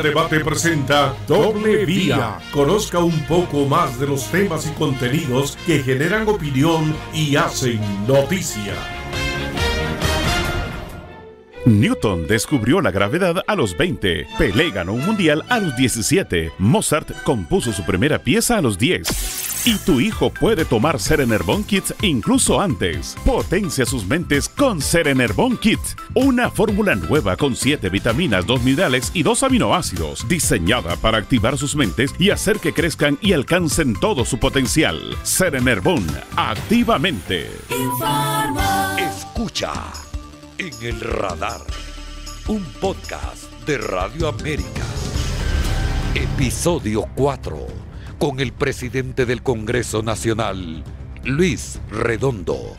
Debate presenta Doble Vía. Conozca un poco más de los temas y contenidos que generan opinión y hacen noticia. Newton descubrió la gravedad a los 20, Pelé ganó un mundial a los 17, Mozart compuso su primera pieza a los 10. Y tu hijo puede tomar Serenerbon Kids incluso antes. Potencia sus mentes con Serenerbon Kids, una fórmula nueva con 7 vitaminas, 2 minerales y 2 aminoácidos, diseñada para activar sus mentes y hacer que crezcan y alcancen todo su potencial. Serenerbon, activamente. Escucha en el radar, un podcast de Radio América, episodio 4 con el presidente del Congreso Nacional, Luis Redondo.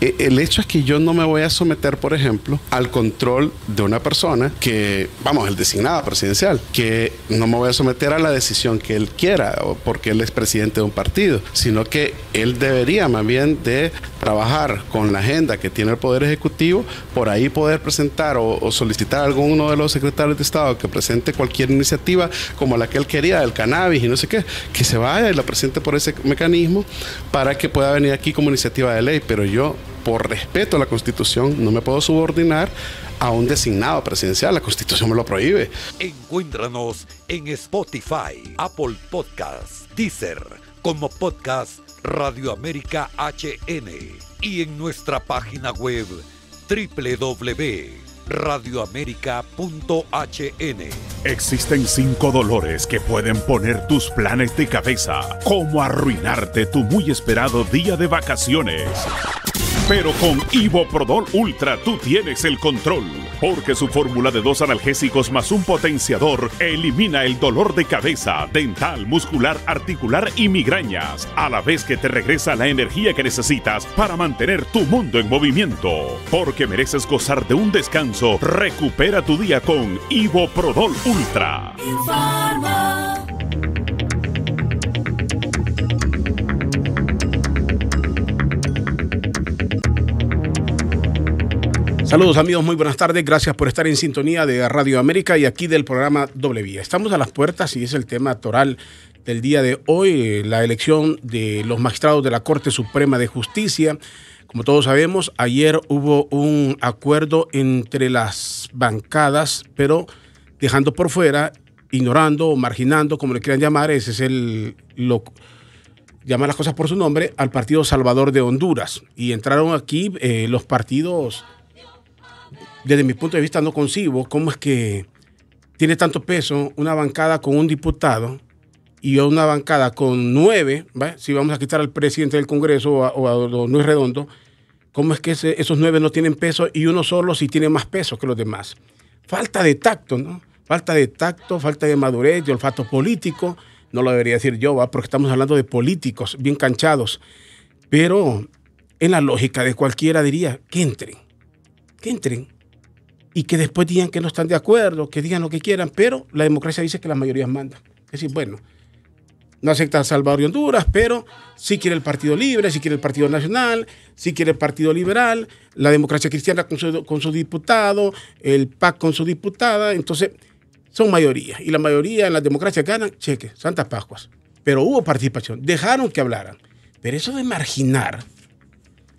Eh, el hecho es que yo no me voy a someter, por ejemplo, al control de una persona que, vamos, el designado presidencial, que no me voy a someter a la decisión que él quiera porque él es presidente de un partido, sino que él debería más bien de trabajar con la agenda que tiene el Poder Ejecutivo, por ahí poder presentar o, solicitar a alguno de los secretarios de Estado que presente cualquier iniciativa como la que él quería, del cannabis y no sé qué, que se vaya y la presente por ese mecanismo para que pueda venir aquí como iniciativa de ley. Pero yo, por respeto a la Constitución, no me puedo subordinar a un designado presidencial. La Constitución me lo prohíbe. Encuéntranos en Spotify, Apple Podcasts, Deezer, como podcast Radio América HN y en nuestra página web www.radioamerica.hn. Existen cinco dolores que pueden poner tus planes de cabeza, como arruinarte tu muy esperado día de vacaciones. Pero con Prodol Ultra tú tienes el control, porque su fórmula de dos analgésicos más un potenciador elimina el dolor de cabeza, dental, muscular, articular y migrañas, a la vez que te regresa la energía que necesitas para mantener tu mundo en movimiento. Porque mereces gozar de un descanso, recupera tu día con Prodol Ultra. Saludos amigos, muy buenas tardes. Gracias por estar en sintonía de Radio América y aquí del programa Doble Vía. Estamos a las puertas y es el tema toral del día de hoy, eh, la elección de los magistrados de la Corte Suprema de Justicia. Como todos sabemos, ayer hubo un acuerdo entre las bancadas, pero dejando por fuera, ignorando o marginando, como le quieran llamar, ese es el lo, llamar las cosas por su nombre, al Partido Salvador de Honduras. Y entraron aquí eh, los partidos desde mi punto de vista no concibo cómo es que tiene tanto peso una bancada con un diputado y una bancada con nueve, si vamos a quitar al presidente del Congreso o a, don Luis Redondo, ¿cómo es que esos nueve no tienen peso y uno solo sí tiene más peso que los demás? Falta de tacto, ¿no? Falta de tacto, falta de madurez, de olfato político, no lo debería decir yo, porque estamos hablando de políticos bien canchados, pero en la lógica de cualquiera diría que entren, que entren, y que después digan que no están de acuerdo, que digan lo que quieran, pero la democracia dice que las mayorías mandan. Es decir, bueno, no acepta Salvador y Honduras, pero sí quiere el Partido Libre, sí quiere el Partido Nacional, sí quiere el Partido Liberal, la democracia cristiana con su, diputado, el PAC con su diputada. Entonces, son mayoría. Y la mayoría en la democracia gana cheque, Santas Pascuas. Pero hubo participación, dejaron que hablaran. Pero eso de marginar.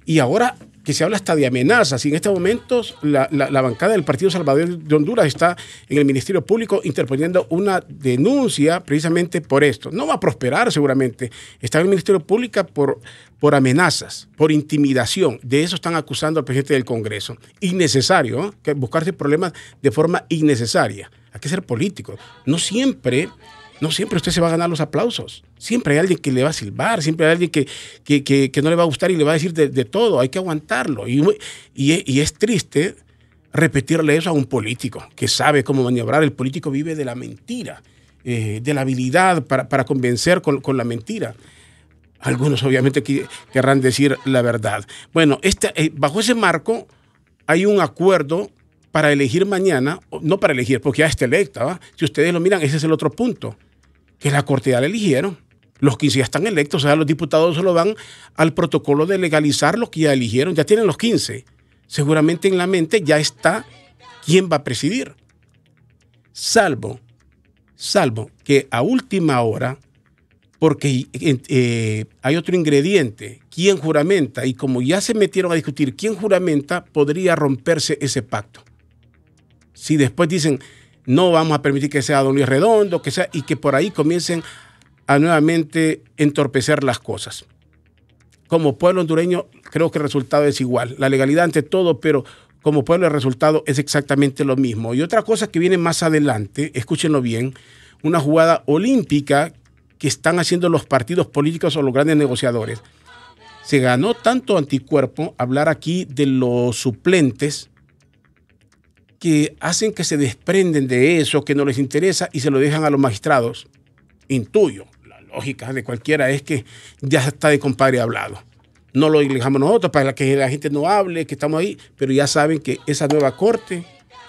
Y ahora que se habla hasta de amenazas. Y en estos momentos la, bancada del Partido Salvador de Honduras está en el Ministerio Público interponiendo una denuncia precisamente por esto. No va a prosperar seguramente. Está en el Ministerio Público por, por amenazas, por intimidación. De eso están acusando al presidente del Congreso. Innecesario, ¿eh? que buscarse problemas de forma innecesaria. Hay que ser político. No siempre no siempre usted se va a ganar los aplausos. Siempre hay alguien que le va a silbar, siempre hay alguien que, no le va a gustar y le va a decir de, todo. Hay que aguantarlo. Y, y, es triste repetirle eso a un político que sabe cómo maniobrar. El político vive de la mentira, eh, de la habilidad para, convencer con, la mentira. Algunos obviamente querrán decir la verdad. Bueno, este, eh, bajo ese marco hay un acuerdo para elegir mañana, no para elegir, porque ya está electa, ¿va? si ustedes lo miran, ese es el otro punto que la Corte ya la eligieron. Los 15 ya están electos, o sea, los diputados solo van al protocolo de legalizar los que ya eligieron, ya tienen los 15. Seguramente en la mente ya está quién va a presidir. Salvo, salvo que a última hora, porque eh, eh, hay otro ingrediente, quién juramenta, y como ya se metieron a discutir quién juramenta, podría romperse ese pacto. Si después dicen, no vamos a permitir que sea Don Luis Redondo, que sea, y que por ahí comiencen a nuevamente entorpecer las cosas. Como pueblo hondureño, creo que el resultado es igual. La legalidad ante todo, pero como pueblo el resultado es exactamente lo mismo. Y otra cosa que viene más adelante, escúchenlo bien, una jugada olímpica que están haciendo los partidos políticos o los grandes negociadores. Se ganó tanto anticuerpo hablar aquí de los suplentes que hacen que se desprenden de eso, que no les interesa y se lo dejan a los magistrados. Intuyo, la lógica de cualquiera es que ya está de compadre hablado. No lo dejamos nosotros para que la gente no hable, que estamos ahí, pero ya saben que esa nueva corte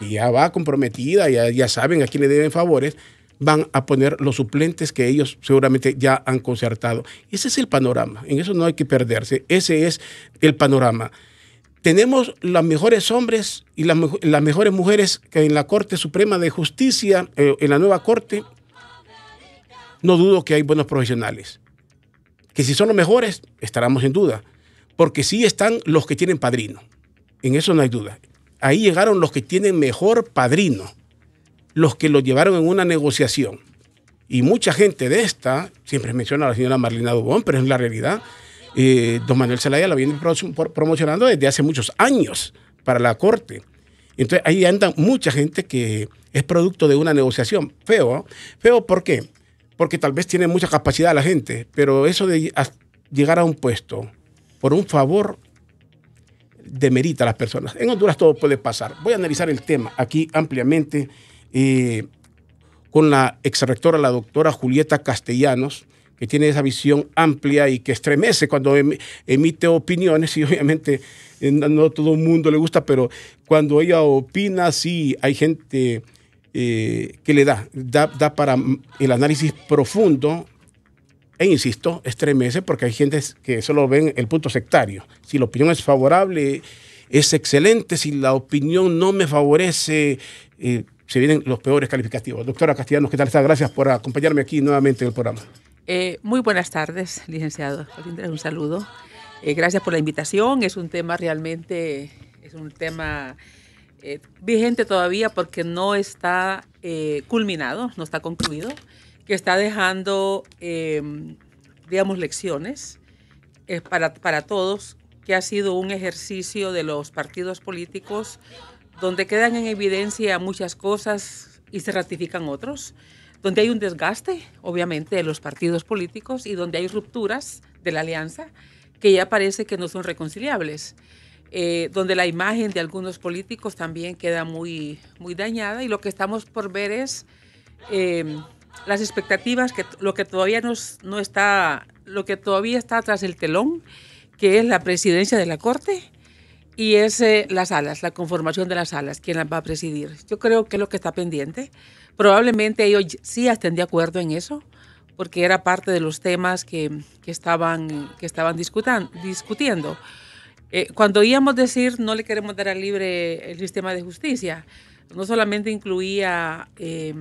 ya va comprometida, ya, ya saben a quién le deben favores, van a poner los suplentes que ellos seguramente ya han concertado. Ese es el panorama, en eso no hay que perderse, ese es el panorama tenemos los mejores hombres y las, mejores mujeres que en la Corte Suprema de Justicia, eh, en la nueva Corte, no dudo que hay buenos profesionales. Que si son los mejores, estaremos en duda. Porque sí están los que tienen padrino. En eso no hay duda. Ahí llegaron los que tienen mejor padrino. Los que lo llevaron en una negociación. Y mucha gente de esta, siempre menciona a la señora Marlina Dubón, pero es la realidad, eh, don Manuel Zelaya la viene promocionando desde hace muchos años para la Corte. Entonces ahí anda mucha gente que es producto de una negociación. Feo, ¿ah? feo ¿por qué? Porque tal vez tiene mucha capacidad la gente, pero eso de llegar a un puesto por un favor demerita a las personas. En Honduras todo puede pasar. Voy a analizar el tema aquí ampliamente eh, con la exrectora, la doctora Julieta Castellanos, que tiene esa visión amplia y que estremece cuando em-, emite opiniones y obviamente eh, no todo el mundo le gusta, pero cuando ella opina, sí, hay gente eh, que le da, da, para el análisis profundo e insisto, estremece porque hay gente que solo ven el punto sectario. Si la opinión es favorable, es excelente. Si la opinión no me favorece, eh, se vienen los peores calificativos. Doctora Castellanos, ¿qué tal está? Gracias por acompañarme aquí nuevamente en el programa. Eh, muy buenas tardes, licenciado. Un saludo. Eh, gracias por la invitación. Es un tema realmente, es un tema eh, vigente todavía porque no está culminado, no está concluido, que está dejando, em, digamos, lecciones para, para todos, que ha sido un ejercicio de los partidos políticos donde quedan en evidencia muchas cosas y se ratifican otros donde hay un desgaste, obviamente, de los partidos políticos y donde hay rupturas de la alianza que ya parece que no son reconciliables, eh, donde la imagen de algunos políticos también queda muy, muy dañada y lo que estamos por ver es eh, las expectativas, que, lo que todavía no está, lo que todavía está tras el telón, que es la presidencia de la Corte y es eh, las alas, la conformación de las alas, quién las va a presidir. Yo creo que es lo que está pendiente probablemente ellos sí estén de acuerdo en eso, porque era parte de los temas que, estaban, discutiendo. Eh, cuando íbamos a decir no le queremos dar al libre el sistema de justicia, no solamente incluía eh,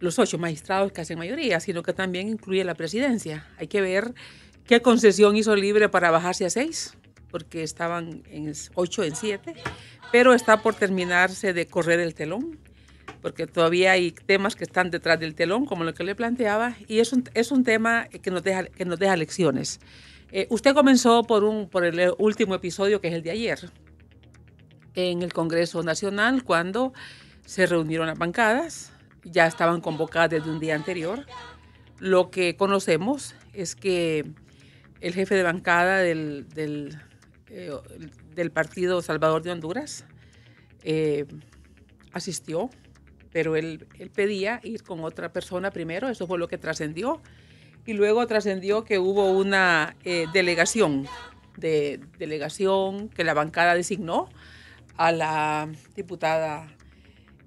los ocho magistrados que hacen mayoría, sino que también incluye la presidencia. Hay que ver qué concesión hizo libre para bajarse a seis, porque estaban en ocho, en siete, pero está por terminarse de correr el telón porque todavía hay temas que están detrás del telón, como lo que le planteaba, y es un, es un tema que nos deja, que nos deja lecciones. Eh, usted comenzó por, un, por el último episodio, que es el de ayer, en el Congreso Nacional, cuando se reunieron las bancadas, ya estaban convocadas desde un día anterior. Lo que conocemos es que el jefe de bancada del, del, eh, Partido Salvador de Honduras eh, asistió pero él, él pedía ir con otra persona primero, eso fue lo que trascendió, y luego trascendió que hubo una eh, delegación, de, delegación que la bancada designó a la diputada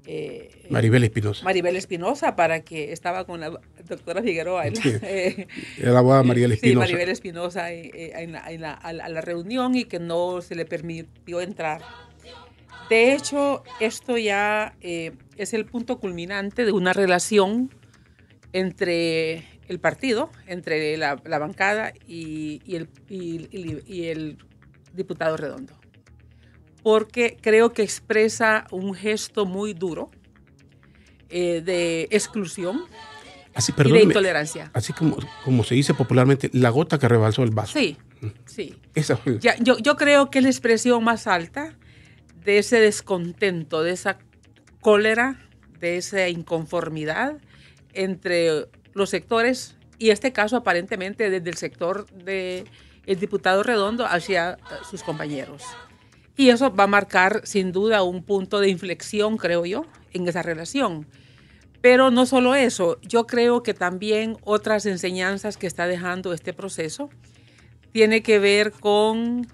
eh, Maribel Espinosa. Maribel Espinosa, para que estaba con la doctora Figueroa. sí, eh, Maribel Espinosa. Maribel Espinosa en, en la, a la reunión y que no se le permitió entrar de hecho, esto ya eh, es el punto culminante de una relación entre el partido, entre la, bancada y, el, diputado Redondo, porque creo que expresa un gesto muy duro eh, de exclusión y de intolerancia. Así como, como se dice popularmente, la gota que rebalsó el vaso. Sí, mm. sí. yo, yo creo que es la expresión más alta de ese descontento, de esa cólera, de esa inconformidad entre los sectores y este caso aparentemente desde el sector del diputado Redondo hacia sus compañeros. Y eso va a marcar sin duda un punto de inflexión, creo yo, en esa relación. Pero no solo eso, yo creo que también otras enseñanzas que está dejando este proceso tiene que ver con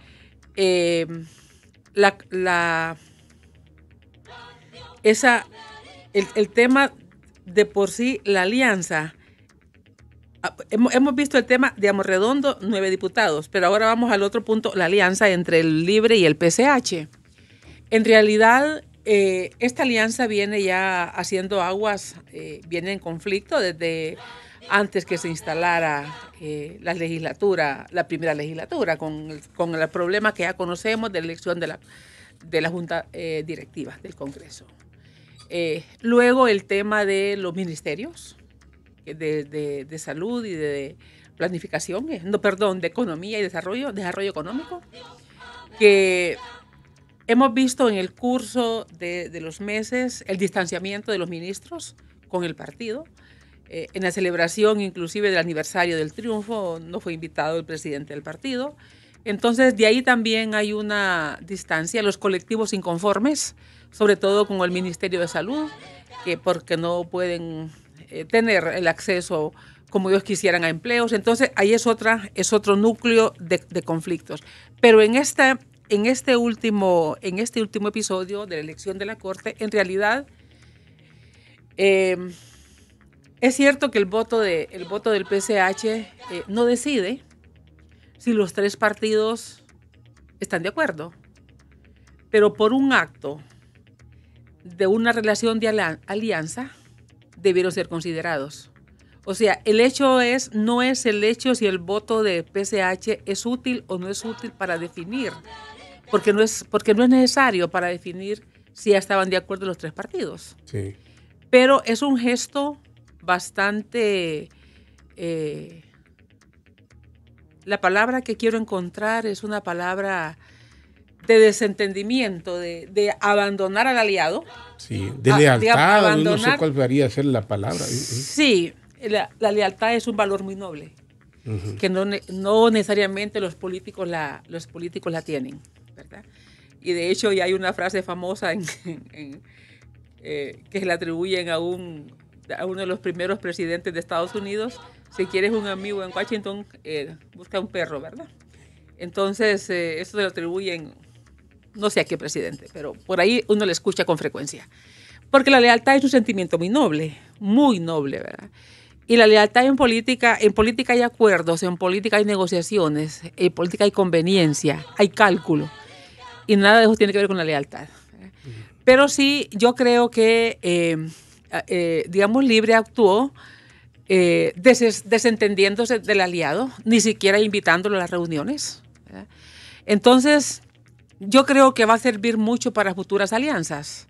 eh, la, esa, el, tema de por sí, la alianza. Ah, hemos, visto el tema de redondo, nueve diputados, pero ahora vamos al otro punto, la alianza entre el Libre y el PCH. En realidad, eh, esta alianza viene ya haciendo aguas, eh, viene en conflicto desde antes que se instalara eh, la legislatura, la primera legislatura, con el, problema que ya conocemos de la elección de la, de la Junta eh, Directiva del Congreso. Eh, luego el tema de los ministerios de, de, salud y de planificación, no, perdón, de economía y desarrollo, desarrollo económico, que hemos visto en el curso de, de los meses el distanciamiento de los ministros con el partido, eh, en la celebración inclusive del aniversario del triunfo no fue invitado el presidente del partido. Entonces, de ahí también hay una distancia, los colectivos inconformes, sobre todo con el Ministerio de Salud, que porque no pueden eh, tener el acceso como ellos quisieran a empleos. Entonces, ahí es, otra, es otro núcleo de, conflictos. Pero en, esta, en, este último, en este último episodio de la elección de la Corte, en realidad... Eh, es cierto que el voto, voto del PCH eh, no decide si los tres partidos están de acuerdo, pero por un acto de una relación de alianza debieron ser considerados. O sea, el hecho es, no es el hecho si el voto de PCH es útil o no es útil para definir, porque no es, porque no es necesario para definir si ya estaban de acuerdo los tres partidos. Pero es un gesto bastante... Eh, la palabra que quiero encontrar es una palabra de desentendimiento, de, abandonar al aliado. Sí, de ah, lealtad, no sé cuál debería ser la palabra. Sí, la, lealtad es un valor muy noble, que no, necesariamente los políticos la, los políticos la tienen, Y de hecho ya hay una frase famosa eh, que se le atribuyen a un a uno de los primeros presidentes de Estados Unidos, si quieres un amigo en Washington, eh, busca un perro, ¿verdad? Entonces, eh, eso se lo atribuyen, no sé a qué presidente, pero por ahí uno le escucha con frecuencia. Porque la lealtad es un sentimiento muy noble, muy noble, ¿verdad? Y la lealtad en política, en política hay acuerdos, en política hay negociaciones, en política hay conveniencia, hay cálculo. Y nada de eso tiene que ver con la lealtad. Pero sí, yo creo que eh, Ah, eh, digamos, Libre actuó eh, desentendiéndose del aliado, ni siquiera invitándolo a las reuniones. Entonces, yo creo que va a servir mucho para futuras alianzas,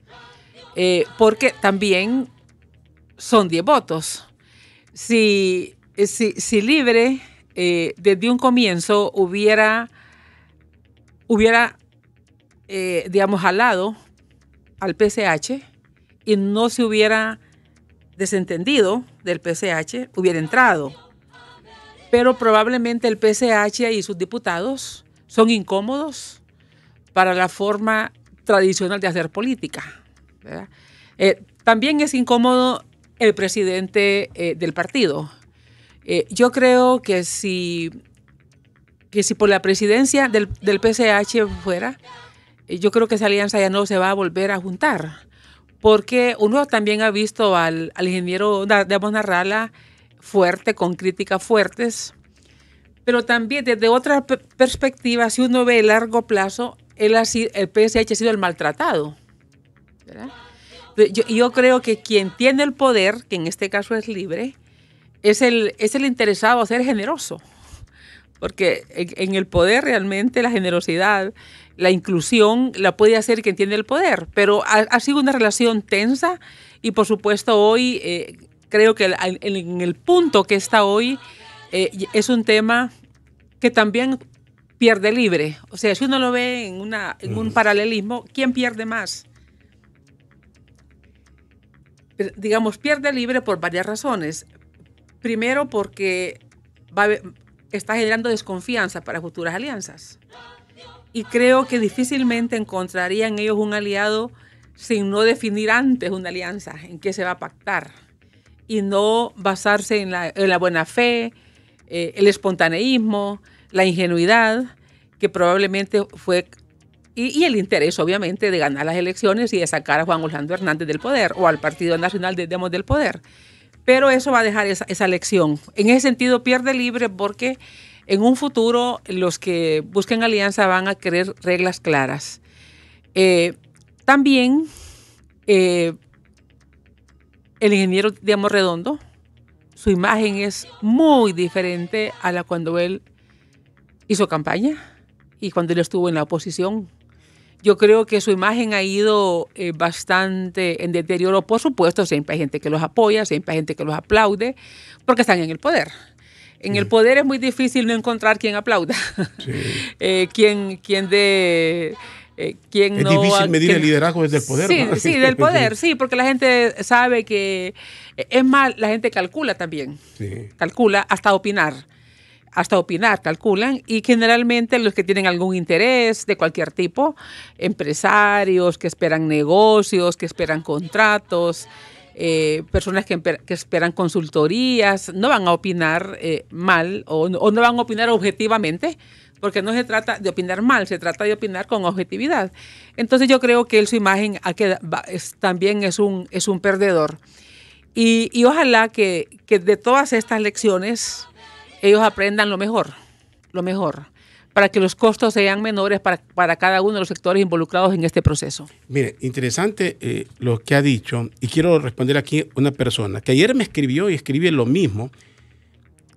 eh, porque también son 10 votos. Si, si, Libre desde un comienzo hubiera, hubiera digamos, jalado al PSH y no se hubiera desentendido del PCH, hubiera entrado. Pero probablemente el PCH y sus diputados son incómodos para la forma tradicional de hacer política. Eh, también es incómodo el presidente eh, del partido. Eh, yo creo que si, que si por la presidencia del, del PCH fuera, yo creo que esa alianza ya no se va a volver a juntar porque uno también ha visto al, ingeniero, debemos narrarla fuerte, con críticas fuertes, pero también desde otra perspectiva, si uno ve el largo plazo, él el PSH ha sido el maltratado. Yo, creo que quien tiene el poder, que en este caso es libre, es el, es el interesado a ser generoso. Porque en el poder realmente la generosidad la inclusión la puede hacer quien tiene el poder, pero ha, sido una relación tensa y por supuesto hoy eh, creo que en, el punto que está hoy eh, es un tema que también pierde libre. O sea, si uno lo ve en, un paralelismo, ¿quién pierde más? Digamos, pierde libre por varias razones. Primero, porque está generando desconfianza para futuras alianzas y creo que difícilmente encontrarían ellos un aliado sin no definir antes una alianza en que se va a pactar y no basarse en la, buena fe, eh, el espontaneísmo, la ingenuidad, que probablemente fue, y, el interés obviamente de ganar las elecciones y de sacar a Juan Orlando Hernández del poder o al Partido Nacional de Demos del poder. Pero eso va a dejar esa, esa lección. En ese sentido pierde libre porque en un futuro, los que busquen alianza van a querer reglas claras. Eh, también eh, el ingeniero Diamo Redondo, su imagen es muy diferente a la cuando él hizo campaña y cuando él estuvo en la oposición. Yo creo que su imagen ha ido eh, bastante en deterioro. Por supuesto, siempre hay gente que los apoya, siempre hay gente que los aplaude, porque están en el poder. En el mm. poder es muy difícil no encontrar quien aplauda, eh, quien, de... Eh, quien es difícil medir el liderazgo desde el poder. Sí, sí, del poder, sí, porque la gente sabe que eh, es mal, la gente calcula también, calcula hasta opinar, hasta opinar, calculan y generalmente los que tienen algún interés de cualquier tipo, empresarios que esperan negocios, que esperan contratos, eh, personas que, esperan consultorías, no van a opinar eh, mal o, no van a opinar objetivamente, porque no se trata de opinar mal, se trata de opinar con objetividad. Entonces yo creo que él, su imagen también es un, es un perdedor. Y, ojalá que, que de todas estas lecciones ellos aprendan lo mejor, lo mejor para que los costos sean menores para, cada uno de los sectores involucrados en este proceso. Mire, interesante eh, lo que ha dicho y quiero responder aquí una persona que ayer me escribió y escribe lo mismo,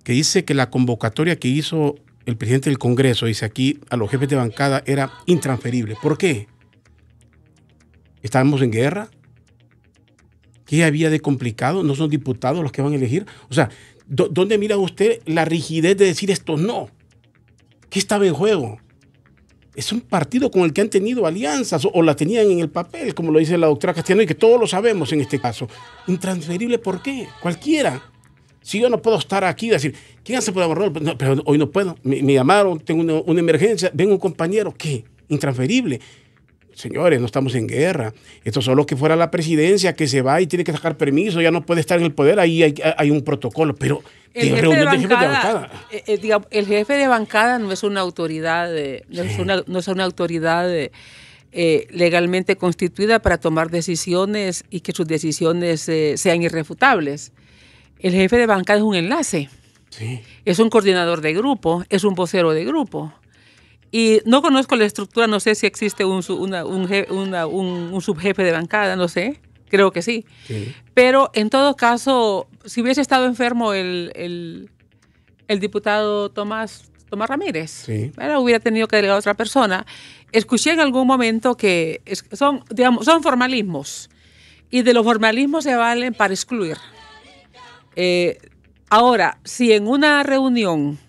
que dice que la convocatoria que hizo el presidente del Congreso, dice aquí, a los jefes de bancada era intransferible. ¿Por qué? ¿Estábamos en guerra? ¿Qué había de complicado? ¿No son diputados los que van a elegir? O sea, ¿dónde mira usted la rigidez de decir esto no? ¿Qué estaba en juego? Es un partido con el que han tenido alianzas o, la tenían en el papel, como lo dice la doctora Castellano, y que todos lo sabemos en este caso. Intransferible, ¿por qué? Cualquiera. Si yo no puedo estar aquí y decir, ¿quién hace por abordar? pero hoy no puedo. Me, llamaron, tengo una, una emergencia, vengo un compañero, ¿qué? Intransferible. Señores, no estamos en guerra. Esto solo que fuera la presidencia que se va y tiene que sacar permiso, ya no puede estar en el poder, ahí hay, un protocolo, pero el jefe, de bancada, eh, eh, el jefe de bancada no es una autoridad, eh, no, es una, autoridad legalmente constituida para tomar decisiones y que sus decisiones sean irrefutables. El jefe de bancada es un enlace, es un coordinador de grupo, es un vocero de grupo. Y no conozco la estructura, no sé si existe un, subjefe de bancada, no sé. Creo que sí. Pero en todo caso, si hubiese estado enfermo el, diputado Tomás, Tomás Ramírez, hubiera tenido que delegar a otra persona. Escuché en algún momento que son, formalismos y de los formalismos se valen para excluir. Eh, ahora, si en una reunión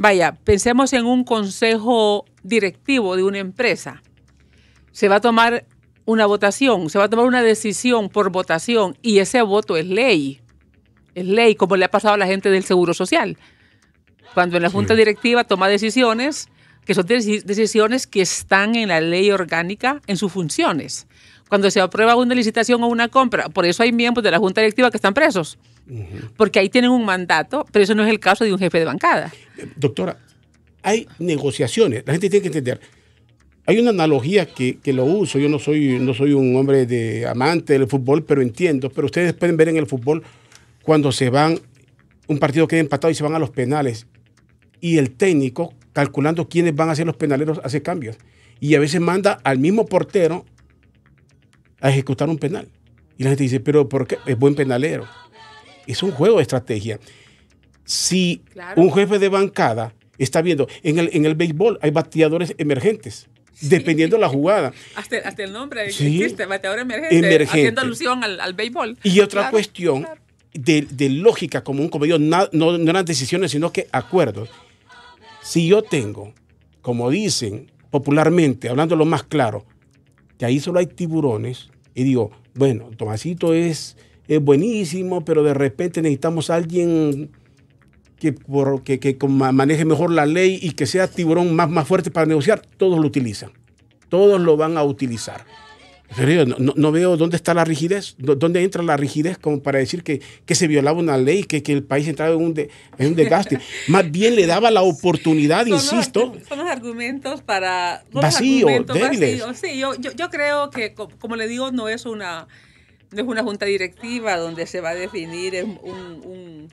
Vaya, pensemos en un consejo directivo de una empresa. Se va a tomar una votación, se va a tomar una decisión por votación y ese voto es ley. Es ley, como le ha pasado a la gente del Seguro Social. Cuando en la Junta Directiva toma decisiones, que son decisiones que están en la ley orgánica en sus funciones. Cuando se aprueba una licitación o una compra, por eso hay miembros de la Junta Directiva que están presos, porque ahí tienen un mandato, pero eso no es el caso de un jefe de bancada. Eh, doctora, hay negociaciones, la gente tiene que entender. Hay una analogía que, lo uso, yo no soy, no soy un hombre de amante del fútbol, pero entiendo, pero ustedes pueden ver en el fútbol cuando se van, un partido queda empatado y se van a los penales, y el técnico calculando quiénes van a ser los penaleros, hace cambios. Y a veces manda al mismo portero a ejecutar un penal. Y la gente dice, pero ¿por qué? Es buen penalero. Es un juego de estrategia. Si un jefe de bancada está viendo, en el, béisbol hay bateadores emergentes. Dependiendo de la jugada. Hasta, el nombre bateador emergente, haciendo alusión al, béisbol. Y otra cuestión De, lógica común, como yo, no, no, no eran decisiones, sino que acuerdos. Si yo tengo, como dicen popularmente, hablando lo más claro, que ahí solo hay tiburones, y digo, bueno, Tomasito es, buenísimo, pero de repente necesitamos a alguien que, que, maneje mejor la ley y que sea tiburón más, más fuerte para negociar, todos lo utilizan. Todos lo van a utilizar. No, veo dónde está la rigidez, dónde entra la rigidez como para decir que, se violaba una ley, que, que el país entraba en un, un desgaste. Más bien le daba la oportunidad, insisto. son los argumentos para... débiles. Sí, yo, creo que, como le digo, no es una, es una junta directiva donde se va a definir un,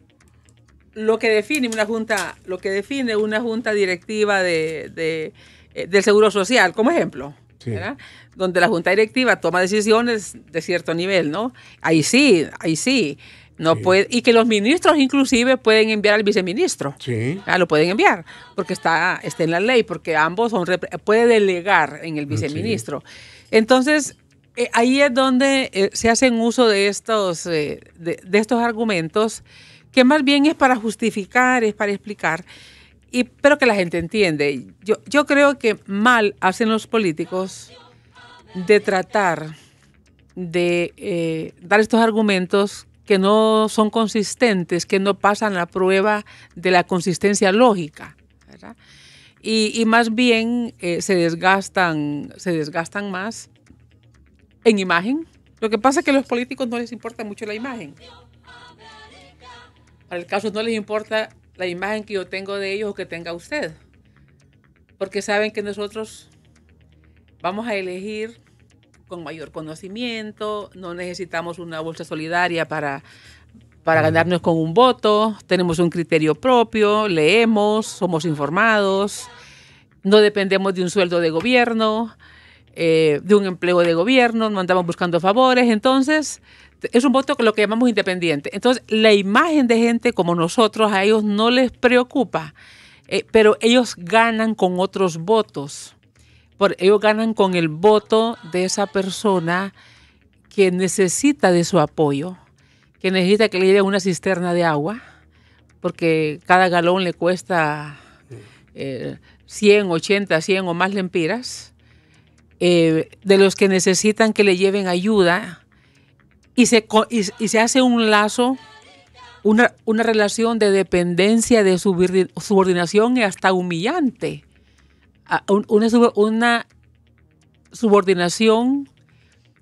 lo que define una junta, lo que define una junta directiva de, eh, del Seguro Social, como ejemplo donde la junta directiva toma decisiones de cierto nivel, ¿no? Ahí sí, ahí sí. No puede, y que los ministros inclusive pueden enviar al viceministro. Sí. Ah, lo pueden enviar, porque está, está en la ley, porque ambos son, puede delegar en el ah, viceministro. Entonces, eh, ahí es donde eh, se hacen uso de estos, eh, de, estos argumentos, que más bien es para justificar, es para explicar. Y, pero que la gente entiende. Yo, yo creo que mal hacen los políticos de tratar de eh, dar estos argumentos que no son consistentes, que no pasan la prueba de la consistencia lógica. Y, más bien eh, se, desgastan, se desgastan más en imagen. Lo que pasa es que a los políticos no les importa mucho la imagen. Para el caso no les importa la imagen que yo tengo de ellos o que tenga usted. Porque saben que nosotros vamos a elegir con mayor conocimiento, no necesitamos una bolsa solidaria para, para ganarnos con un voto, tenemos un criterio propio, leemos, somos informados, no dependemos de un sueldo de gobierno, eh, de un empleo de gobierno, no andamos buscando favores, entonces es un voto que lo que llamamos independiente. Entonces la imagen de gente como nosotros a ellos no les preocupa, eh, pero ellos ganan con otros votos por, ellos ganan con el voto de esa persona que necesita de su apoyo, que necesita que le lleven una cisterna de agua, porque cada galón le cuesta eh, 100, 80, 100 o más lempiras, eh, de los que necesitan que le lleven ayuda, y se, se hace un lazo, una, una relación de dependencia, de subordinación y hasta humillante una, una subordinación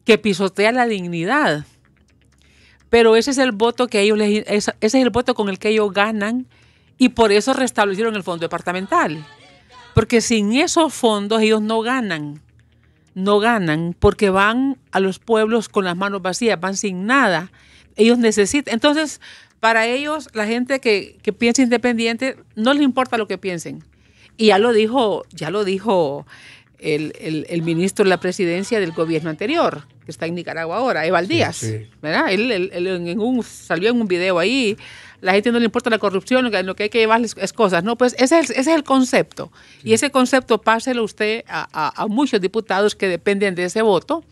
que pisotea la dignidad. Pero ese es el voto que ellos es el voto con el que ellos ganan y por eso restablecieron el fondo departamental. Porque sin esos fondos ellos no ganan. No ganan porque van a los pueblos con las manos vacías, van sin nada. Ellos necesitan. Entonces, para ellos, la gente que, que piensa independiente, no les importa lo que piensen. Y ya lo dijo, ya lo dijo el, ministro de la presidencia del gobierno anterior, que está en Nicaragua ahora, Eval Díaz. ¿verdad? Él, en un, salió en un video ahí, la gente no le importa la corrupción, lo que, hay que llevar es cosas, ¿no? Pues ese es, el concepto. Y ese concepto páselo usted a, muchos diputados que dependen de ese voto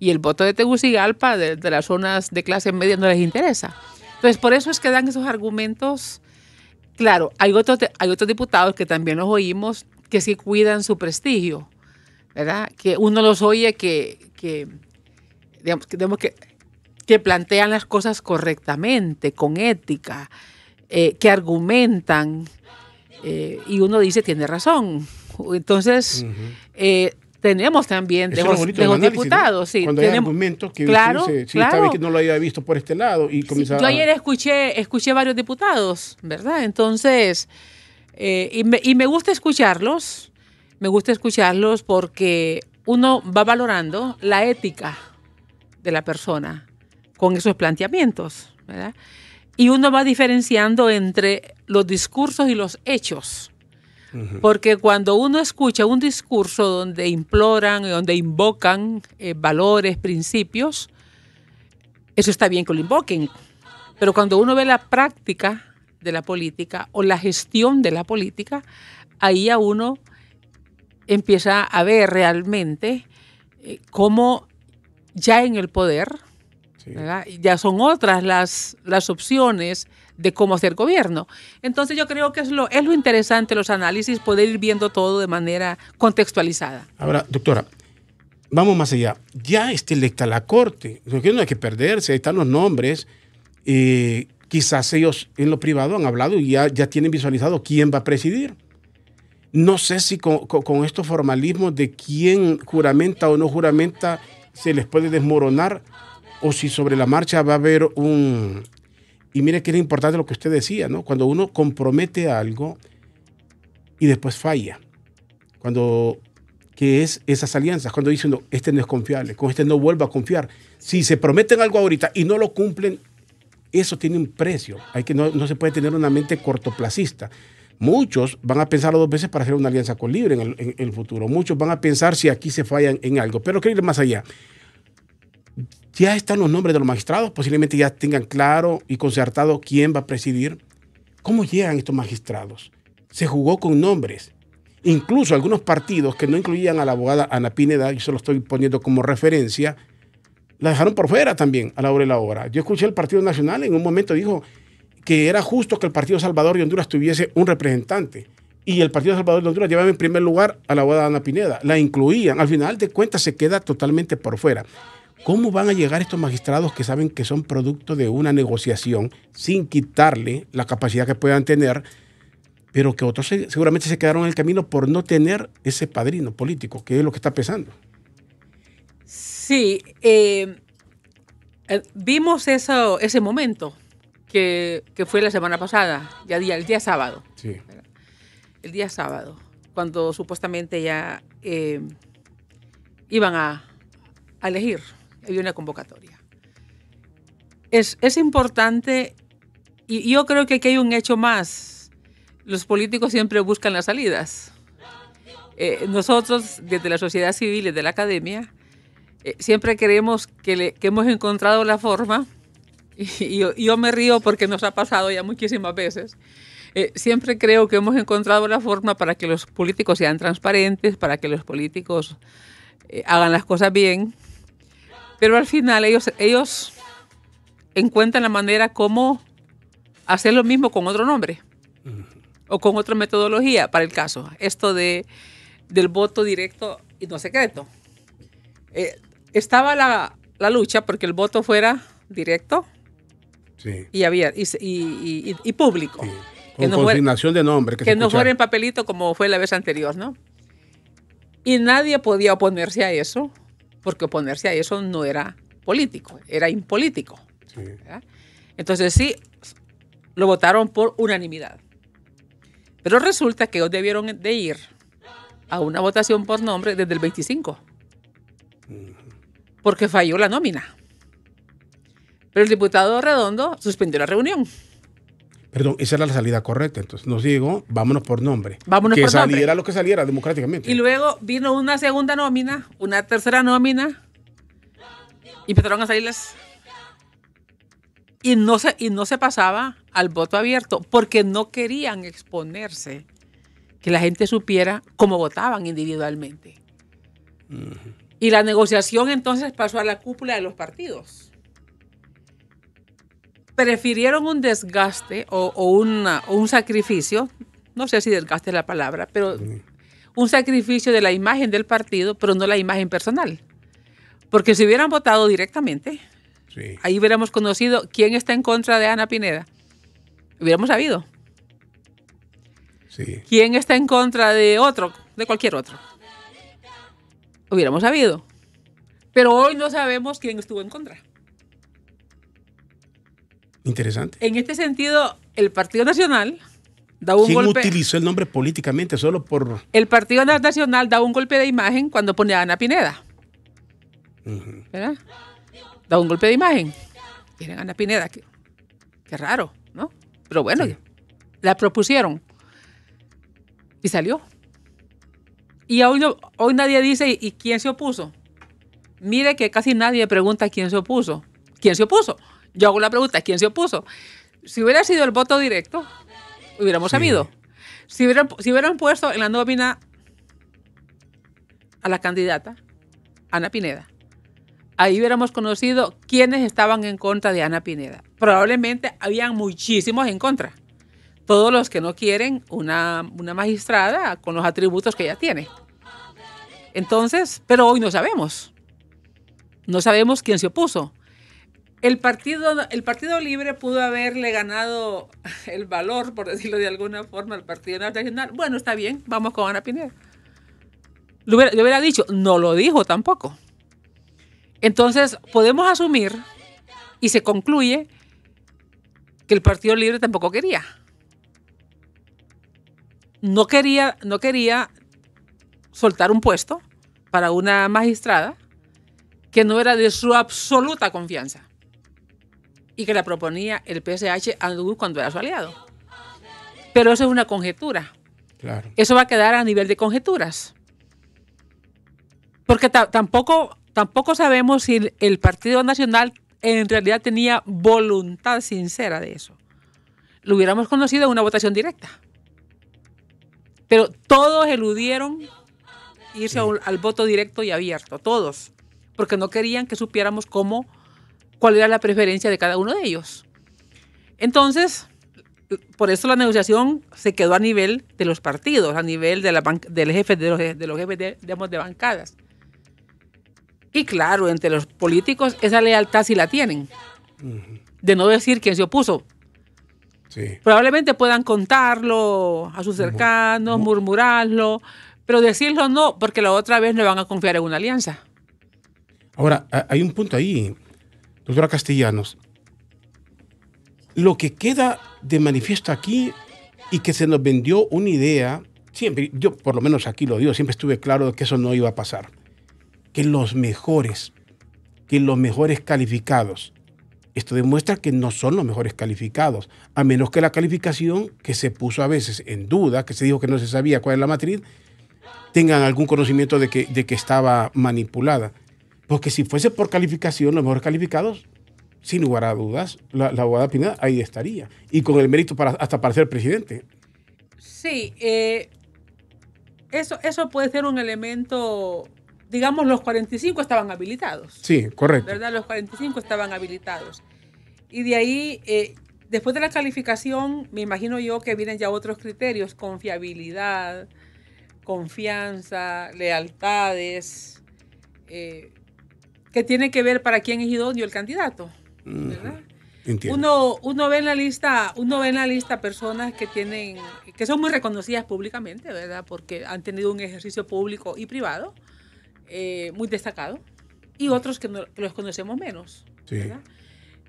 y el voto de Tegucigalpa, de, de las zonas de clase media, no les interesa. Entonces, por eso es que dan esos argumentos Claro, hay otros, hay diputados que también los oímos que sí cuidan su prestigio, ¿verdad? Que uno los oye que, digamos, que, que, que plantean las cosas correctamente, con ética, eh, que argumentan, eh, y uno dice, tiene razón. Entonces, tenemos también de los, diputados. Sí, Cuando tenemos, hay argumentos que claro, que no lo había visto por este lado Yo ayer escuché, escuché varios diputados, ¿verdad? Entonces, eh, y, me, y me gusta escucharlos, me gusta escucharlos porque uno va valorando la ética de la persona con esos planteamientos, ¿verdad? Y uno va diferenciando entre los discursos y los hechos. Porque cuando uno escucha un discurso donde imploran, donde invocan eh, valores, principios, eso está bien que lo invoquen. Pero cuando uno ve la práctica de la política o la gestión de la política, ahí a uno empieza a ver realmente eh, cómo ya en el poder ya son otras las, las opciones de cómo hacer gobierno. Entonces yo creo que es lo, interesante los análisis, poder ir viendo todo de manera contextualizada. Ahora, doctora, vamos más allá. Ya está electa la Corte, no hay que perderse, están los nombres. quizás ellos en lo privado han hablado y ya, tienen visualizado quién va a presidir. No sé si con, con, con estos formalismos de quién juramenta o no juramenta se les puede desmoronar o si sobre la marcha va a haber un... Y mire que es importante lo que usted decía, ¿no? Cuando uno compromete algo y después falla. Cuando qué es esas alianzas, cuando dicen, este no es confiable, con este no vuelva a confiar. Si se prometen algo ahorita y no lo cumplen, eso tiene un precio. Hay que, no, se puede tener una mente cortoplacista. Muchos van a pensar dos veces para hacer una alianza con Libre en el, futuro. Muchos van a pensar si aquí se fallan en algo. Pero quiero ir más allá. Ya están los nombres de los magistrados, posiblemente ya tengan claro y concertado quién va a presidir. ¿Cómo llegan estos magistrados? Se jugó con nombres. Incluso algunos partidos que no incluían a la abogada Ana Pineda, y se lo estoy poniendo como referencia, la dejaron por fuera también a la hora de la hora. Yo escuché el Partido Nacional en un momento dijo que era justo que el Partido Salvador de Honduras tuviese un representante. Y el Partido Salvador de Honduras llevaba en primer lugar a la abogada Ana Pineda. La incluían. Al final de cuentas se queda totalmente por fuera. ¿Cómo van a llegar estos magistrados que saben que son producto de una negociación sin quitarle la capacidad que puedan tener, pero que otros seguramente se quedaron en el camino por no tener ese padrino político, que es lo que está pesando? Sí, eh, eh, vimos eso, ese momento que, fue la semana pasada, ya día, el día sábado. Sí. El día sábado, cuando supuestamente ya eh, iban a elegir. Hay una convocatoria. Es, es importante, y yo creo que aquí hay un hecho más. Los políticos siempre buscan las salidas. Eh, nosotros, desde la sociedad civil, y desde la academia, eh, siempre creemos que, hemos encontrado la forma, y, yo, me río porque nos ha pasado ya muchísimas veces, eh, siempre creo que hemos encontrado la forma para que los políticos sean transparentes, para que los políticos hagan las cosas bien, pero al final ellos, ellos encuentran la manera como hacer lo mismo con otro nombre o con otra metodología para el caso. Esto de, del voto directo y no secreto. Eh, estaba la, lucha porque el voto fuera directo y, había, y, público. Con que de nombre. Que, que no fuera en papelito como fue la vez anterior, ¿no? Y nadie podía oponerse a eso porque oponerse a eso no era político, era impolítico. Entonces sí, lo votaron por unanimidad. Pero resulta que ellos debieron de ir a una votación por nombre desde el 25, porque falló la nómina. Pero el diputado Redondo suspendió la reunión. Perdón, esa era la salida correcta. Entonces nos digo, vámonos por nombre. que saliera lo que saliera democráticamente. Y luego vino una segunda nómina, una tercera nómina, y empezaron a salir Y no se, y no se pasaba al voto abierto, porque no querían exponerse, que la gente supiera cómo votaban individualmente. Y la negociación entonces pasó a la cúpula de los partidos prefirieron un desgaste o, un sacrificio, no sé si desgaste es la palabra, pero mm. un sacrificio de la imagen del partido, pero no la imagen personal. Porque si hubieran votado directamente, ahí hubiéramos conocido quién está en contra de Ana Pineda. Hubiéramos sabido. ¿Quién está en contra de otro, de cualquier otro? Hubiéramos sabido. Pero hoy no sabemos quién estuvo en contra. Interesante. En este sentido, el Partido Nacional da un ¿Quién utilizó el nombre políticamente solo por.? El Partido Nacional da un golpe de imagen cuando pone a Ana Pineda. ¿Verdad? Da un golpe de imagen. Tienen a Ana Pineda. Qué, qué raro, ¿no? Pero bueno, la propusieron. Y salió. Y hoy, hoy nadie dice, ¿y quién se opuso? Mire que casi nadie pregunta quién se opuso. ¿Quién se opuso? yo hago la pregunta, ¿quién se opuso? Si hubiera sido el voto directo, hubiéramos sabido. Si hubieran, si hubieran puesto en la nómina a la candidata, Ana Pineda, ahí hubiéramos conocido quiénes estaban en contra de Ana Pineda. Probablemente habían muchísimos en contra. Todos los que no quieren una, una magistrada con los atributos que ella tiene. Entonces, pero hoy no sabemos. No sabemos quién se opuso. El partido, el partido Libre pudo haberle ganado el valor, por decirlo de alguna forma, al Partido Nacional. Bueno, está bien, vamos con Ana Pineda. Lo hubiera, dicho, no lo dijo tampoco. Entonces, podemos asumir, y se concluye, que el Partido Libre tampoco quería. No quería, no quería soltar un puesto para una magistrada que no era de su absoluta confianza y que la proponía el PSH a cuando era su aliado. Pero eso es una conjetura. Eso va a quedar a nivel de conjeturas. Porque tampoco, tampoco sabemos si el, Partido Nacional en realidad tenía voluntad sincera de eso. Lo hubiéramos conocido en una votación directa. Pero todos eludieron irse al voto directo y abierto, todos, porque no querían que supiéramos cómo cuál era la preferencia de cada uno de ellos. Entonces, por eso la negociación se quedó a nivel de los partidos, a nivel de, la del jefe, de los, jefes de, bancadas. Y claro, entre los políticos esa lealtad sí la tienen. De no decir quién se opuso. Probablemente puedan contarlo a sus cercanos, murmurarlo, pero decirlo no, porque la otra vez no van a confiar en una alianza. Ahora, hay un punto ahí, doctora Castellanos, lo que queda de manifiesto aquí y que se nos vendió una idea, siempre, yo por lo menos aquí lo digo, siempre estuve claro de que eso no iba a pasar, que los mejores, que los mejores calificados, esto demuestra que no son los mejores calificados, a menos que la calificación que se puso a veces en duda, que se dijo que no se sabía cuál era la matriz, tengan algún conocimiento de que, de que estaba manipulada. Porque si fuese por calificación, los mejores calificados, sin lugar a dudas, la, abogada Pineda ahí estaría. Y con el mérito para, hasta para ser presidente. Sí, eh, eso, eso puede ser un elemento digamos, los 45 estaban habilitados. Sí, correcto. ¿Verdad? Los 45 estaban habilitados. Y de ahí, eh, después de la calificación, me imagino yo que vienen ya otros criterios, confiabilidad, confianza, lealtades, eh, que tiene que ver para quién es idóneo el candidato. Uno, uno ve en la lista, uno ve en la lista personas que tienen, que son muy reconocidas públicamente, ¿verdad? Porque han tenido un ejercicio público y privado eh, muy destacado, y otros que, los conocemos menos. Sí.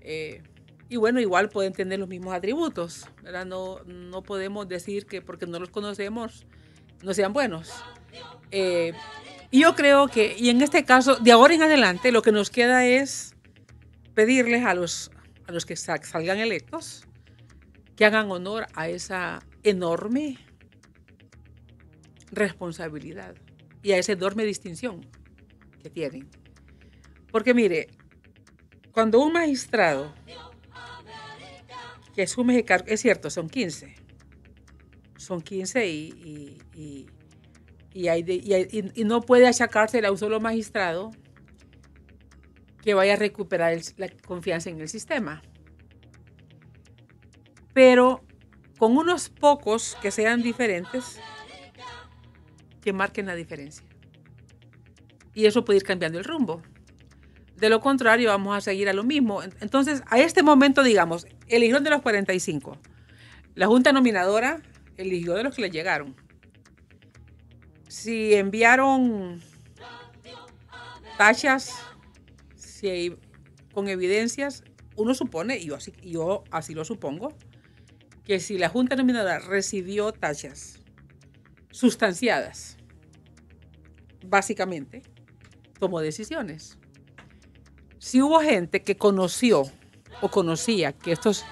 Eh, y bueno, igual pueden tener los mismos atributos, ¿verdad? No, no podemos decir que porque no los conocemos no sean buenos. Eh, yo creo que, y en este caso, de ahora en adelante, lo que nos queda es pedirles a los, a los que salgan electos que hagan honor a esa enorme responsabilidad y a esa enorme distinción que tienen. Porque mire, cuando un magistrado que asume un cargo, es cierto, son 15, son 15 y y, no puede achacársela a un solo magistrado que vaya a recuperar la confianza en el sistema. Pero con unos pocos que sean diferentes, que marquen la diferencia. Y eso puede ir cambiando el rumbo. De lo contrario, vamos a seguir a lo mismo. Entonces, a este momento, digamos, eligieron de los 45. La Junta Nominadora eligió de los que le llegaron si enviaron tachas si con evidencias, uno supone, y yo así, lo supongo, que si la Junta Nominada recibió tachas sustanciadas, básicamente, tomó decisiones. Si hubo gente que conoció o conocía que estos,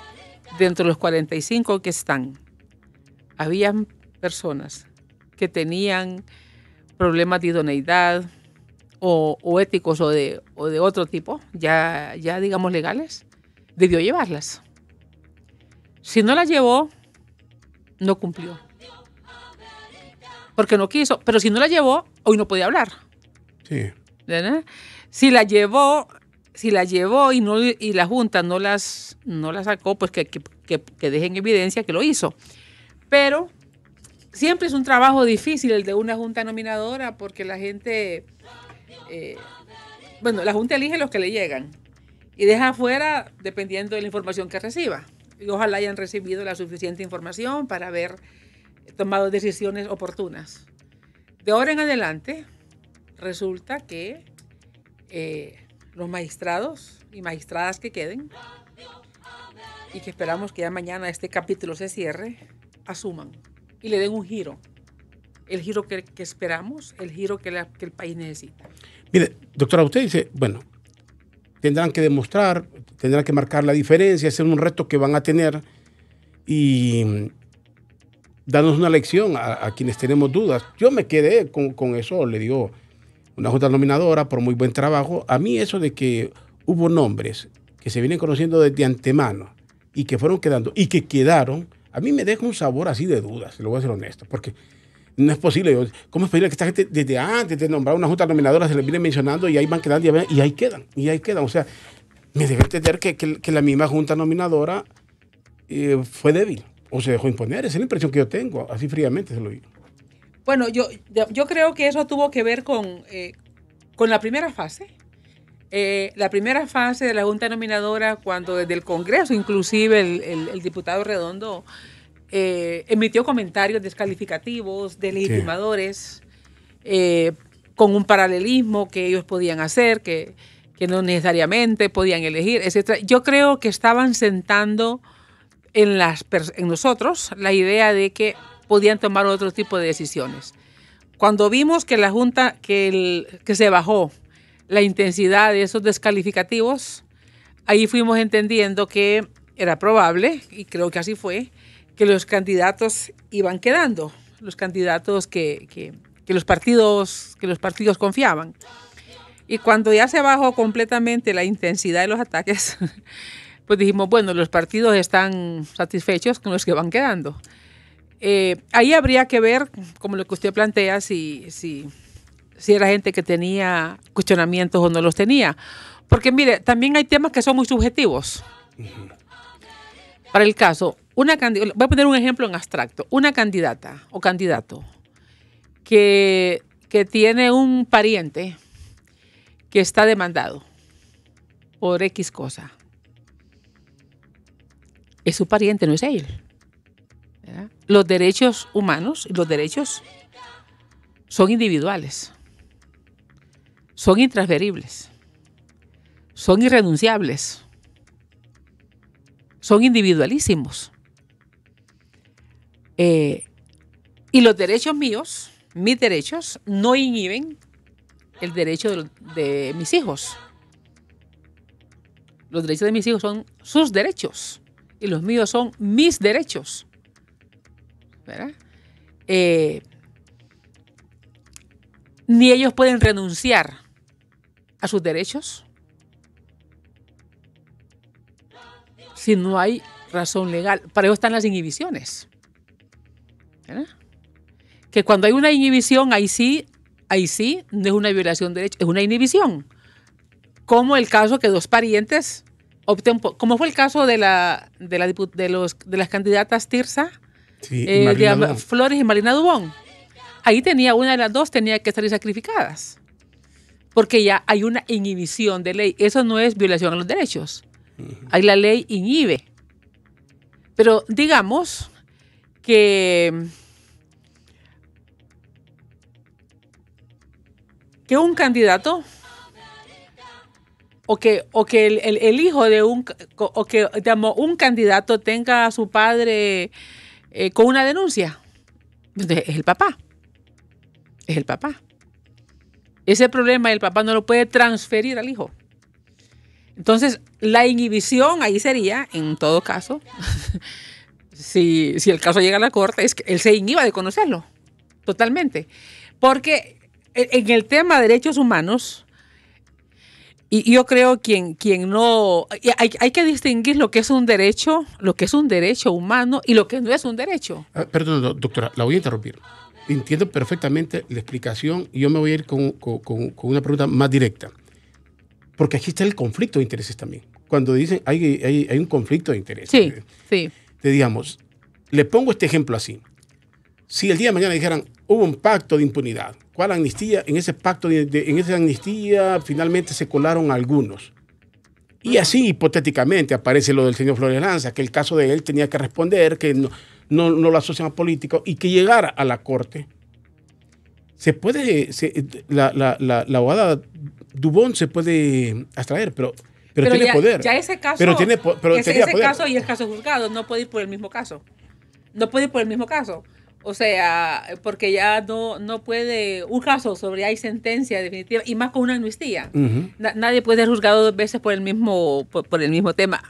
dentro de los 45 que están, habían personas que tenían problemas de idoneidad o, éticos o de, otro tipo, ya, digamos legales, debió llevarlas. Si no las llevó, no cumplió. Porque no quiso. Pero si no la llevó, hoy no podía hablar. Sí. Si la llevó, si la llevó y no y la Junta no las no la sacó, pues que, que, que dejen evidencia que lo hizo. Pero siempre es un trabajo difícil el de una junta nominadora porque la gente, eh, bueno, la junta elige los que le llegan y deja afuera dependiendo de la información que reciba. Y ojalá hayan recibido la suficiente información para haber tomado decisiones oportunas. De ahora en adelante, resulta que eh, los magistrados y magistradas que queden, y que esperamos que ya mañana este capítulo se cierre, asuman y le den un giro. El giro que, esperamos, el giro que, el país necesita. Mire, doctora, usted dice, bueno, tendrán que demostrar, tendrán que marcar la diferencia, es un reto que van a tener y darnos una lección a, quienes tenemos dudas. Yo me quedé con, con, eso, le digo, una junta nominadora por muy buen trabajo. A mí eso de que hubo nombres que se vienen conociendo desde antemano y que fueron quedando y que quedaron a mí me deja un sabor así de dudas, lo voy a ser honesto, porque no es posible. ¿Cómo es posible que esta gente desde antes de nombrar una junta nominadora se le viene mencionando y ahí van quedando y ahí quedan, y ahí quedan? O sea, me debe entender que, la misma junta nominadora eh, fue débil o se dejó imponer. Esa es la impresión que yo tengo, así fríamente se lo digo. Bueno, yo, yo creo que eso tuvo que ver con, eh, con la primera fase eh, la primera fase de la Junta Nominadora, cuando desde el Congreso inclusive el, diputado Redondo eh, emitió comentarios descalificativos, delegitimadores, eh, con un paralelismo que ellos podían hacer, que, no necesariamente podían elegir, etc. Yo creo que estaban sentando en, las, en nosotros la idea de que podían tomar otro tipo de decisiones. Cuando vimos que la Junta, que, el, que se bajó la intensidad de esos descalificativos, ahí fuimos entendiendo que era probable, y creo que así fue, que los candidatos iban quedando, los candidatos que, los, partidos, que los partidos confiaban. Y cuando ya se bajó completamente la intensidad de los ataques, pues dijimos, bueno, los partidos están satisfechos con los que van quedando. Eh, ahí habría que ver, como lo que usted plantea, si, si si era gente que tenía cuestionamientos o no los tenía. Porque mire, también hay temas que son muy subjetivos. Para el caso, una voy a poner un ejemplo en abstracto. Una candidata o candidato que, que tiene un pariente que está demandado por X cosa. Es su pariente, no es él. Los derechos humanos y los derechos son individuales son intransferibles, son irrenunciables, son individualísimos. Eh, y los derechos míos, mis derechos, no inhiben el derecho de, mis hijos. Los derechos de mis hijos son sus derechos y los míos son mis derechos. Eh, ni ellos pueden renunciar a sus derechos? Si no hay razón legal, para eso están las inhibiciones. ¿Eh? Que cuando hay una inhibición, ahí sí, ahí sí, no es una violación de derechos, es una inhibición. Como el caso que dos parientes opten como fue el caso de, la, de, la, de, los, de las candidatas Tirsa, eh, de, Flores y Marina Dubón. Ahí tenía una de las dos, tenía que estar sacrificadas porque ya hay una inhibición de ley. Eso no es violación a los derechos. Ahí la ley inhibe. Pero digamos que, que un candidato o que, o que el, hijo de un, o que, digamos, un candidato tenga a su padre eh, con una denuncia. Pues, es el papá. Es el papá. Ese problema el papá no lo puede transferir al hijo. Entonces, la inhibición ahí sería, en todo caso, si, si, el caso llega a la corte, es que él se inhiba de conocerlo, totalmente. Porque en el tema de derechos humanos, y yo creo quien, quien no, hay, hay, que distinguir lo que es un derecho, lo que es un derecho humano y lo que no es un derecho. Ah, perdón, doctora, la voy a interrumpir entiendo perfectamente la explicación y yo me voy a ir con, una pregunta más directa. Porque aquí está el conflicto de intereses también. Cuando dicen hay, hay, un conflicto de intereses. Sí, eh, sí. le pongo este ejemplo así. Si el día de mañana dijeran, hubo un pacto de impunidad, ¿cuál amnistía? En ese pacto, en esa amnistía finalmente se colaron algunos. Y así hipotéticamente aparece lo del señor Flores Lanza, que el caso de él tenía que responder, que no, no, no lo asocian a políticos, y que llegara a la corte, se puede, la, la, la, abogada Dubón se puede abstraer, pero, tiene poder. Ya ese caso, pero tiene, pero ese, ese caso y el caso juzgado no puede ir por el mismo caso. No puede ir por el mismo caso. O sea, porque ya no, no puede, un caso sobre hay sentencia definitiva y más con una amnistía. nadie puede ser juzgado dos veces por el mismo, por el mismo tema.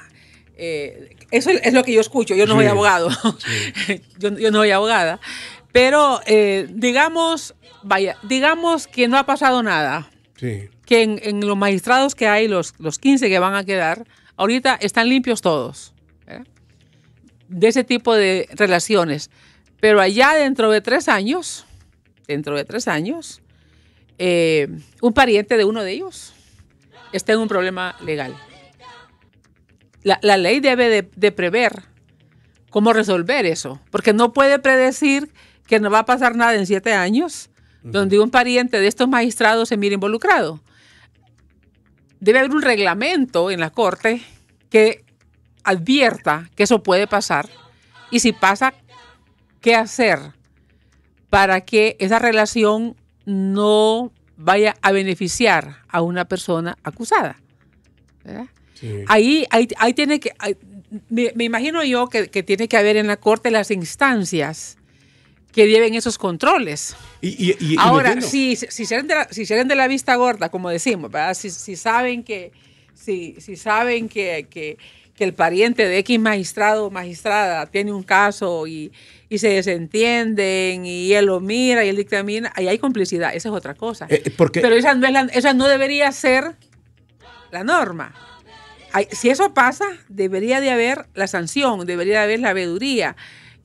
Eh, eso es lo que yo escucho, yo no soy abogado, yo, no soy abogada, pero eh, digamos, vaya, digamos que no ha pasado nada, que en, los magistrados que hay, los, los 15 que van a quedar, ahorita están limpios todos ¿eh? de ese tipo de relaciones, pero allá dentro de tres años, dentro de tres años, un pariente de uno de ellos está en un problema legal la, ley debe de, prever cómo resolver eso, porque no puede predecir que no va a pasar nada en siete años, donde un pariente de estos magistrados se mire involucrado. Debe haber un reglamento en la Corte que advierta que eso puede pasar y si pasa, ¿qué hacer para que esa relación no vaya a beneficiar a una persona acusada? ¿Verdad? Ahí, ahí, ahí, tiene que, me, imagino yo que, tiene que haber en la corte las instancias que lleven esos controles. Ahora, si, si, salen de la, vista gorda, como decimos, Si, saben que, si, saben que, el pariente de X magistrado o magistrada tiene un caso y, se desentienden y él lo mira y él dictamina, ahí hay complicidad, esa es otra cosa. Eh, eh, Pero esa no, es esa no debería ser la norma si eso pasa, debería de haber la sanción, debería de haber la veeduría.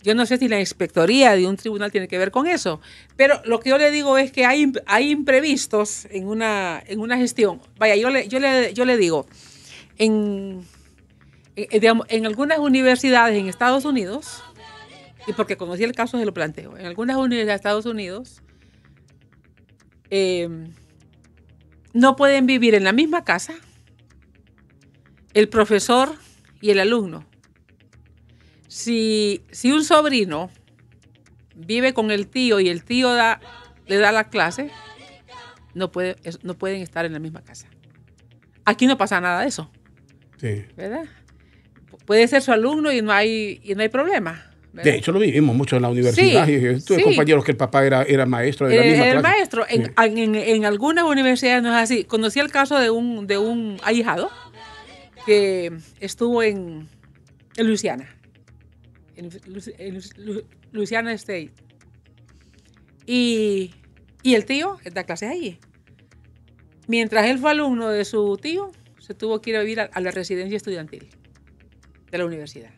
Yo no sé si la inspectoría de un tribunal tiene que ver con eso, pero lo que yo le digo es que hay, hay imprevistos en una, en una gestión. Vaya, yo le, yo le, yo le digo, en, algunas universidades en Estados Unidos, y porque conocí el caso se lo planteo, en algunas universidades de Estados Unidos eh, no pueden vivir en la misma casa el profesor y el alumno. Si, si un sobrino vive con el tío y el tío da, le da la clase, no, puede, no pueden estar en la misma casa. Aquí no pasa nada de eso. ¿Verdad? Puede ser su alumno y no hay, y no hay problema. De hecho, lo vivimos mucho en la universidad. Eh, tuve compañeros que el papá era, maestro de la eh, misma el maestro. En, en, algunas universidades no es así. Conocí el caso de un, de un ahijado que estuvo en, Louisiana, Luisiana, en, Louisiana State. Y, el tío da clase allí. Mientras él fue alumno de su tío, se tuvo que ir a vivir a, la residencia estudiantil de la universidad.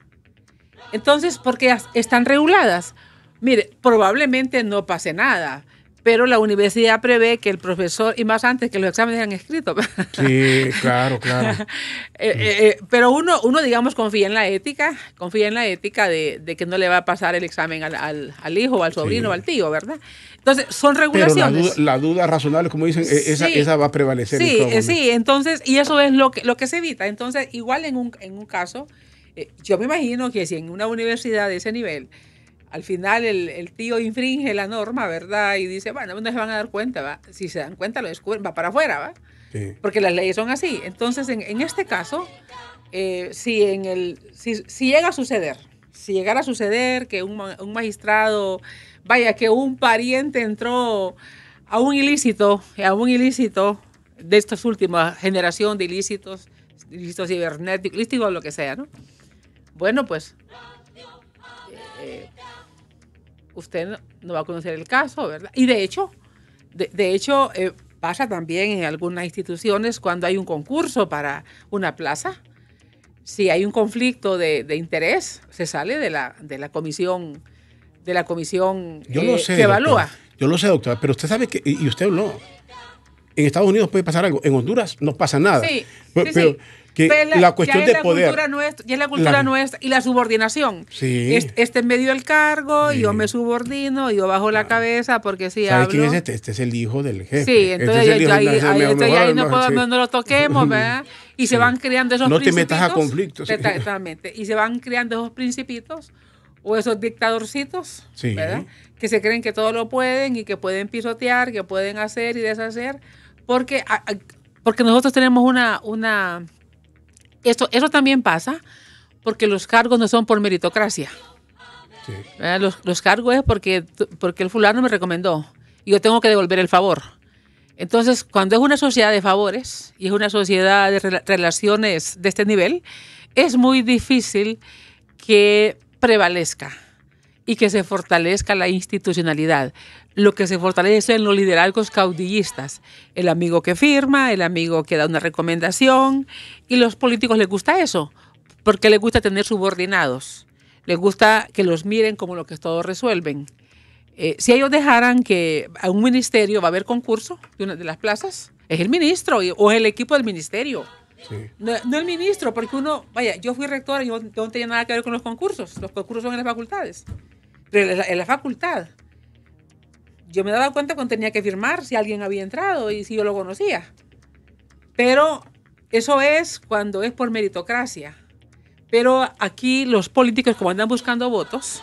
Entonces, ¿por qué están reguladas, mire, probablemente no pase nada, pero la universidad prevé que el profesor, y más antes que los exámenes sean escritos. Sí, claro, claro. Eh, eh, eh, pero uno, uno, digamos, confía en la ética, confía en la ética de, que no le va a pasar el examen al, al, hijo, al sobrino, al tío, ¿verdad? Entonces, son regulaciones. Pero la, duda, razonable, como dicen, e, esa, va a prevalecer. Sí, sí, entonces, y eso es lo que, lo que se evita. Entonces, igual en un, en un caso, yo me imagino que si en una universidad de ese nivel, al final el, tío infringe la norma, ¿verdad? Y dice, bueno, no se van a dar cuenta, ¿va? Si se dan cuenta, lo descubren, va para afuera, ¿va? Porque las leyes son así. Entonces, en, este caso, eh, si, en el, si, llega a suceder, si llegara a suceder que un, magistrado, vaya, que un pariente entró a un ilícito, a un ilícito de estas últimas generación de ilícitos, ilícitos cibernéticos, ilícitos lo que sea, ¿no? Bueno, pues usted no, va a conocer el caso, ¿verdad? Y de hecho, de, hecho, eh, pasa también en algunas instituciones cuando hay un concurso para una plaza. Si hay un conflicto de, interés, se sale de la, de la comisión, de la comisión eh, que evalúa. Yo lo sé, doctora, pero usted sabe que, y usted no, en Estados Unidos puede pasar algo, en Honduras no pasa nada. Sí, pero, la, cuestión ya de la poder. ya es la cultura nuestra y la subordinación. este en medio del cargo, y yo me subordino, yo bajo la cabeza porque si este? este? es el hijo del jefe. Sí, entonces ahí, no, puedo, no, lo toquemos, ¿verdad? Y se van creando esos principitos. No te metas a conflictos. Exactamente. Y se van creando esos principitos o esos dictadorcitos, ¿verdad? Que se creen que todo lo pueden y que pueden pisotear, que pueden hacer y deshacer porque, nosotros tenemos una, una esto, eso también pasa porque los cargos no son por meritocracia. Los, cargos es porque, porque el fulano me recomendó y yo tengo que devolver el favor. Entonces, cuando es una sociedad de favores y es una sociedad de relaciones de este nivel, es muy difícil que prevalezca y que se fortalezca la institucionalidad lo que se fortalece en los liderazgos caudillistas. El amigo que firma, el amigo que da una recomendación, y los políticos les gusta eso, porque les gusta tener subordinados, les gusta que los miren como lo que todos resuelven. Eh, si ellos dejaran que a un ministerio va a haber concurso de una de las plazas, es el ministro o el equipo del ministerio. No, el ministro, porque uno, vaya, yo fui rectora y no tenía nada que ver con los concursos. Los concursos son en las facultades, en la facultad yo me daba cuenta cuando tenía que firmar si alguien había entrado y si yo lo conocía. Pero eso es cuando es por meritocracia. Pero aquí los políticos, como andan buscando votos,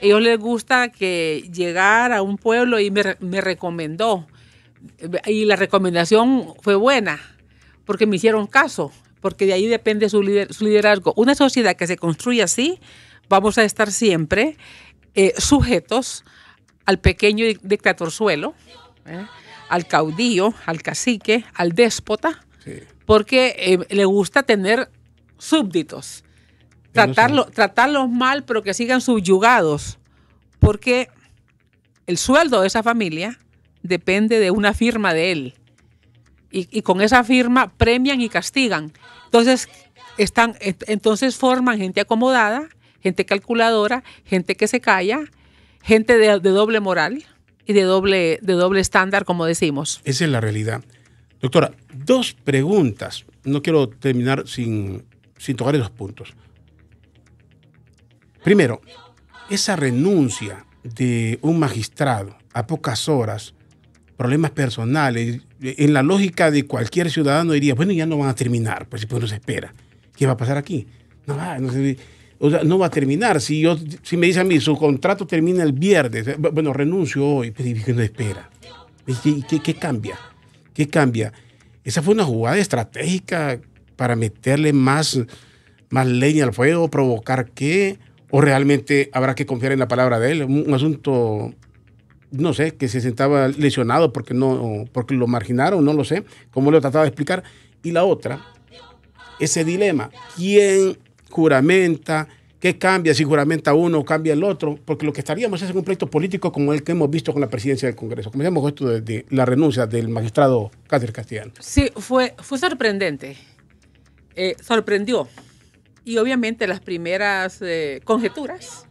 ellos les gusta que llegar a un pueblo y me, recomendó. Y la recomendación fue buena, porque me hicieron caso, porque de ahí depende su, liderazgo. Una sociedad que se construye así, vamos a estar siempre eh, sujetos al pequeño dictatorzuelo, suelo, ¿eh? al caudillo, al cacique, al déspota, porque eh, le gusta tener súbditos, tratarlos mal, pero que sigan subyugados, porque el sueldo de esa familia depende de una firma de él. Y, con esa firma premian y castigan. Entonces, están, entonces forman gente acomodada, gente calculadora, gente que se calla, gente de, doble moral y de doble, de doble estándar, como decimos. Esa es la realidad. Doctora, dos preguntas. No quiero terminar sin, sin tocar esos puntos. Primero, esa renuncia de un magistrado a pocas horas, problemas personales, en la lógica de cualquier ciudadano diría, bueno, ya no van a terminar, pues si pues se espera. ¿Qué va a pasar aquí? No ah, no se... O sea, no va a terminar. Si, yo, si me dice a mí, su contrato termina el viernes, eh, bueno, renuncio hoy, que pues, no espera. qué, cambia? ¿Qué cambia? Esa fue una jugada estratégica para meterle más, más leña al fuego, provocar qué, o realmente habrá que confiar en la palabra de él. Un, asunto, no sé, que se sentaba lesionado porque, no, porque lo marginaron, no lo sé, cómo lo trataba de explicar. Y la otra, ese dilema, ¿quién juramenta, qué cambia si juramenta uno o cambia el otro, porque lo que estaríamos es un proyecto político como el que hemos visto con la presidencia del Congreso. Comencemos con esto de, la renuncia del magistrado Cáceres Castellanos. Sí, fue, fue sorprendente, eh, sorprendió. Y obviamente las primeras eh, conjeturas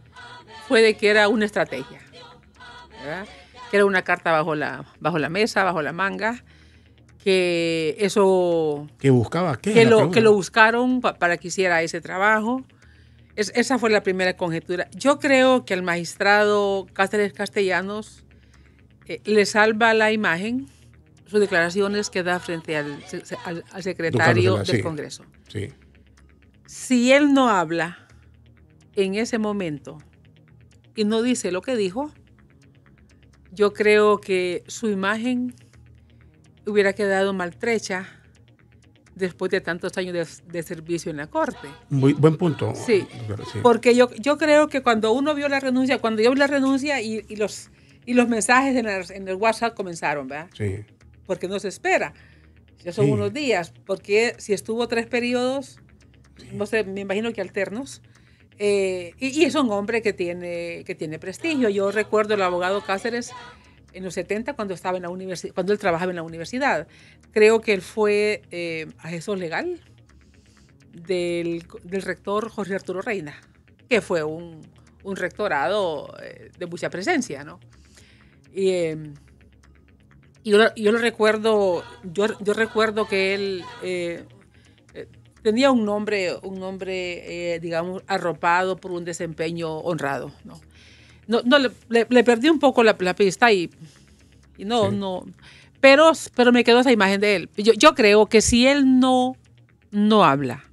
fue de que era una estrategia, que era una carta bajo la, bajo la mesa, bajo la manga que eso... ¿Que buscaba Que, lo, que lo, buscaron para que hiciera ese trabajo. esa fue la primera conjetura. Yo creo que el magistrado Cáceres Castellanos eh, le salva la imagen sus declaraciones que da frente al, secretario del Congreso. Sí. Si él no habla en ese momento y no dice lo que dijo, yo creo que su imagen hubiera quedado maltrecha después de tantos años de, servicio en la Corte. Muy buen punto. Sí, porque yo, yo creo que cuando uno vio la renuncia, cuando yo vi la renuncia y, y los, y los mensajes en, el WhatsApp comenzaron, ¿verdad? Sí. Porque no se espera. Ya son unos días, porque si estuvo tres periodos, no sé, me imagino que alternos, eh, y, y, es un hombre que tiene, que tiene prestigio. Yo recuerdo el abogado Cáceres en los 70 cuando, estaba en la universidad, cuando él trabajaba en la universidad. Creo que él fue eh, asesor legal del, rector Jorge Arturo Reina, que fue un, un rectorado eh, de mucha presencia, ¿no? Y, eh, yo, yo, lo recuerdo, yo, yo recuerdo que él eh, tenía un nombre, un nombre digamos, arropado por un desempeño honrado, ¿no? no, no le, perdí un poco la, la pista y, no, no. Pero, pero me quedó esa imagen de él. Yo, yo creo que si él no, no habla,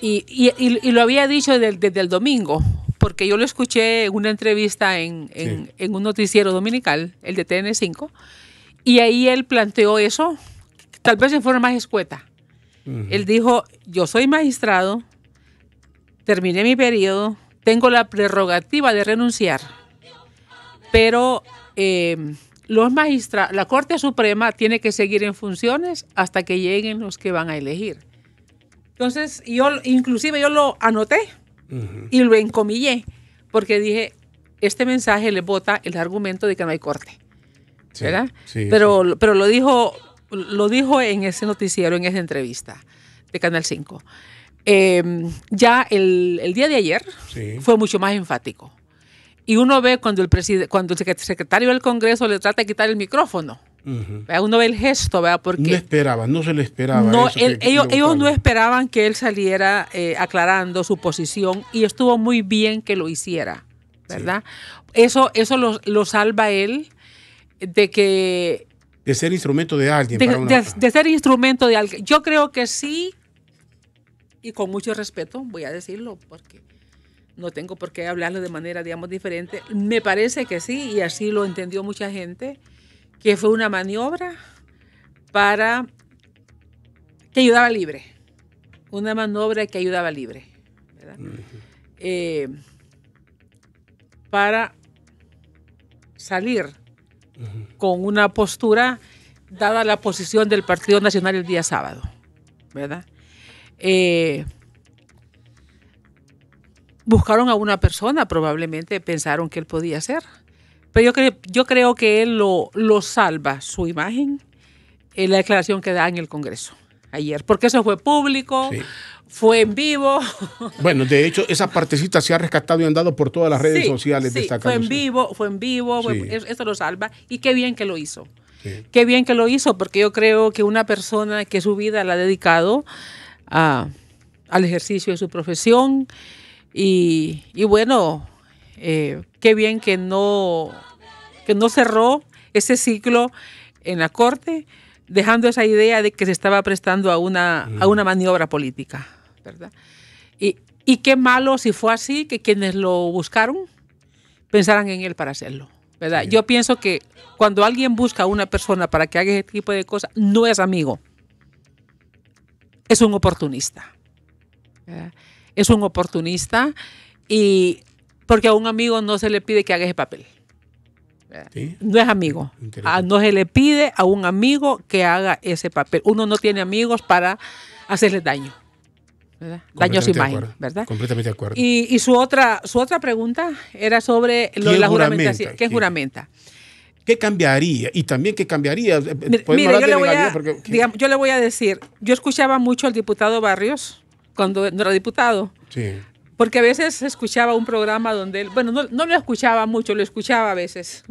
y, lo había dicho desde, el domingo, porque yo lo escuché en una entrevista en, un noticiero dominical, el de TN5, y ahí él planteó eso, tal vez en forma más escueta. Él dijo, yo soy magistrado, terminé mi periodo, tengo la prerrogativa de renunciar, pero eh, los magistra la Corte Suprema tiene que seguir en funciones hasta que lleguen los que van a elegir. Entonces, yo inclusive yo lo anoté y lo encomillé, porque dije, este mensaje le bota el argumento de que no hay corte. ¿Verdad? pero, pero lo dijo, lo dijo en ese noticiero, en esa entrevista de Canal 5. Em, ya el, día de ayer fue mucho más enfático. Y uno ve cuando el, cuando secretario del Congreso le trata de quitar el micrófono. Uno ve el gesto, Porque no esperaban, no se le esperaba. ellos, ellos no esperaban que él saliera eh, aclarando su posición y estuvo muy bien que lo hiciera, ¿verdad? Eso, eso lo, salva él de que de ser instrumento de alguien. de, ser instrumento de alguien. Yo creo que sí y con mucho respeto, voy a decirlo, porque no tengo por qué hablarlo de manera, digamos, diferente. Me parece que sí, y así lo entendió mucha gente, que fue una maniobra para que ayudaba libre, una maniobra que ayudaba libre, ¿verdad? Eh, para salir con una postura dada la posición del Partido Nacional el día sábado, ¿verdad? Eh, buscaron a una persona, probablemente pensaron que él podía ser. Pero yo, yo creo que él lo, salva su imagen en eh, la declaración que da en el Congreso ayer, porque eso fue público, fue en vivo. Bueno, de hecho, esa partecita se ha rescatado y andado por todas las redes sociales sí, Fue en vivo, fue en vivo, eso lo salva y qué bien que lo hizo. Qué bien que lo hizo, porque yo creo que una persona que su vida la ha dedicado al ejercicio de su profesión. Y, bueno, eh, qué bien que no, que no cerró ese ciclo en la Corte, dejando esa idea de que se estaba prestando a una, a mm. una maniobra política. ¿verdad? Y, y qué malo si fue así que quienes lo buscaron pensaran en él para hacerlo. ¿verdad? Yo pienso que cuando alguien busca a una persona para que haga ese tipo de cosas, no es amigo es un oportunista. Es un oportunista y porque a un amigo no se le pide que haga ese papel. No es amigo. Ah, no se le pide a un amigo que haga ese papel. Uno no tiene amigos para hacerle daño. ¿verdad? Daño sin imagen, ¿verdad? Completamente de acuerdo. Y, su, otra, su otra pregunta era sobre lo de la juramentación. ¿Qué ¿Qué juramenta? ¿Qué cambiaría? Y también, ¿qué cambiaría? yo, le voy a, decir, yo escuchaba mucho al diputado Barrios cuando era diputado. Sí. Porque a veces escuchaba un programa donde él, bueno, no, no lo escuchaba mucho, lo escuchaba a veces.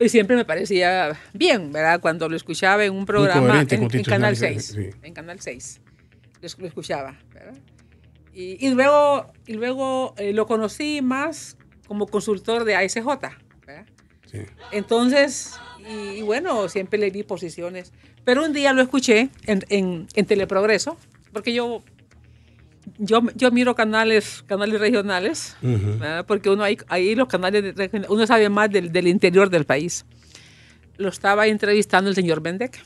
Y siempre me parecía bien, ¿verdad? Cuando lo escuchaba en un programa en, Canal 6. En Canal 6. Lo, escuchaba, ¿verdad? Y, luego, y luego eh, lo conocí más como consultor de ASJ. Entonces, y, bueno, siempre le di posiciones. Pero un día lo escuché en, Teleprogreso, porque yo, yo, miro canales, canales regionales, porque uno ahí, ahí los canales, uno sabe más del, del, interior del país. Lo estaba entrevistando el señor Bendek.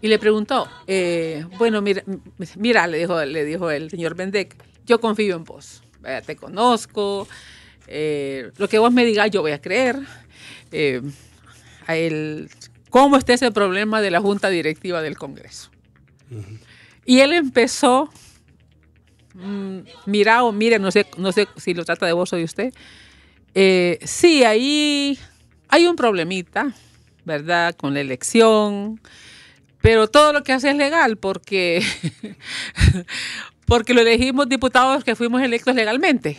Y le preguntó, eh, bueno, mira, mira, le dijo, le dijo el señor Bendek, yo confío en vos, te conozco, eh, lo que vos me digas yo voy a creer. Eh, a ¿Cómo está ese problema de la Junta Directiva del Congreso? Y él empezó, mm, mira o mire, no sé, no sé si lo trata de vos o de usted. Eh, sí, ahí hay un problemita, ¿verdad? Con la elección, pero todo lo que hace es legal porque, porque lo elegimos diputados que fuimos electos legalmente.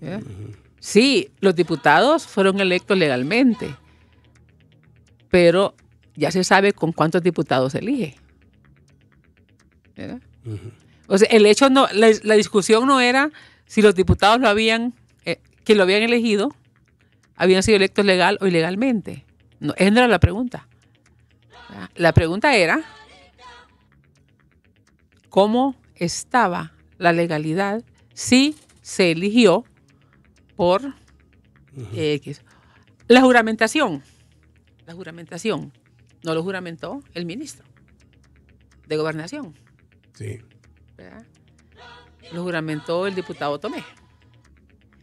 ¿Eh? Sí, los diputados fueron electos legalmente, pero ya se sabe con cuántos diputados se elige. O sea, el hecho no, la, discusión no era si los diputados lo habían, eh, que lo habían elegido, habían sido electos legal o ilegalmente. No, esa no era la pregunta. La pregunta era cómo estaba la legalidad si se eligió por eh, la juramentación. La juramentación. No lo juramentó el ministro de gobernación. Sí. Lo juramentó el diputado Tomé.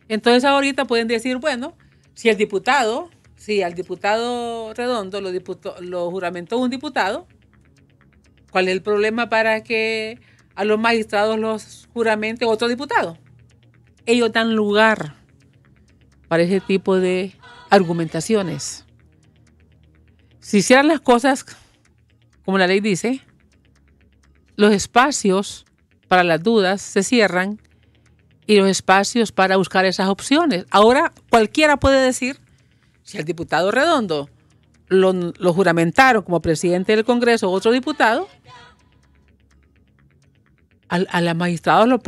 Entonces ahorita pueden decir, bueno, si el diputado, si al diputado redondo lo, lo juramentó un diputado, ¿cuál es el problema para que a los magistrados los juramente otro diputado? Ellos dan lugar para ese tipo de argumentaciones. Si hicieran las cosas como la ley dice, los espacios para las dudas se cierran y los espacios para buscar esas opciones. Ahora cualquiera puede decir, si el diputado Redondo lo, juramentaron como presidente del Congreso otro diputado, a, los magistrados lo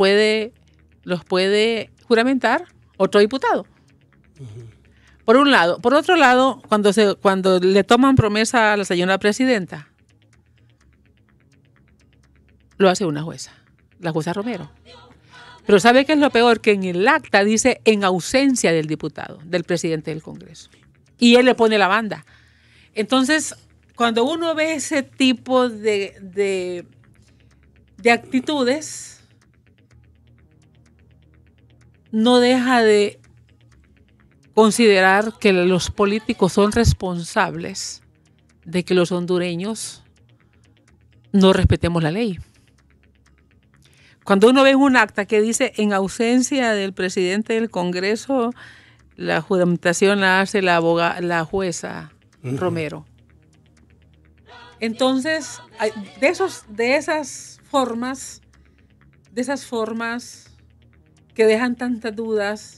los puede juramentar otro diputado. Por un lado. Por otro lado, cuando, se, cuando le toman promesa a la señora presidenta, lo hace una jueza, la jueza Romero. Pero ¿sabe qué es lo peor? Que en el acta dice en ausencia del diputado, del presidente del Congreso. Y él le pone la banda. Entonces, cuando uno ve ese tipo de, de actitudes, no deja de considerar que los políticos son responsables de que los hondureños no respetemos la ley. Cuando uno ve un acta que dice en ausencia del presidente del Congreso, la juramentación la hace la, la jueza Romero. Entonces, de, esos, de esas formas, de esas formas que dejan tantas dudas,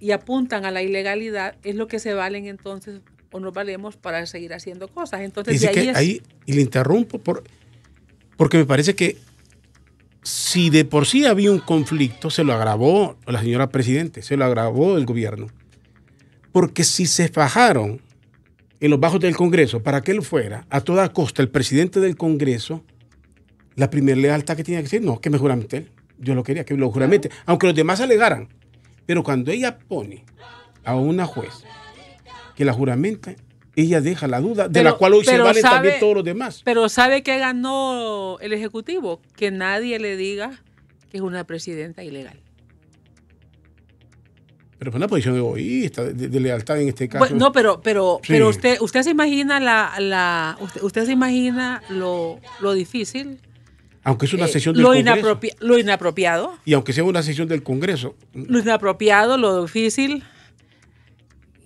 y, apuntan a la ilegalidad, es lo que se valen entonces o nos valemos para seguir haciendo cosas. Entonces, ahí, y le interrumpo por, porque me parece que si de por sí había un conflicto, se lo agravó la señora presidente, se lo agravó el gobierno. Porque si se fajaron en los bajos del Congreso para que él fuera a toda costa el presidente del Congreso, la primera lealtad que tiene que decir, no, que me juramente él. Yo lo quería, que lo juramente. Aunque los demás alegaran. Pero cuando ella pone a una juez que la juramenta, ella deja la duda, de la cual hoy se valen también todos los demás. Pero ¿sabe que ganó el Ejecutivo? Que nadie le diga que es una presidenta ilegal. Pero fue una posición egoísta, de, de lealtad en este caso. no, pero, pero, pero usted, usted se imagina la, la usted, usted se imagina lo, lo difícil aunque es una eh, sesión del lo Congreso. lo inapropiado. Y aunque sea una sesión del Congreso. Lo inapropiado, lo difícil,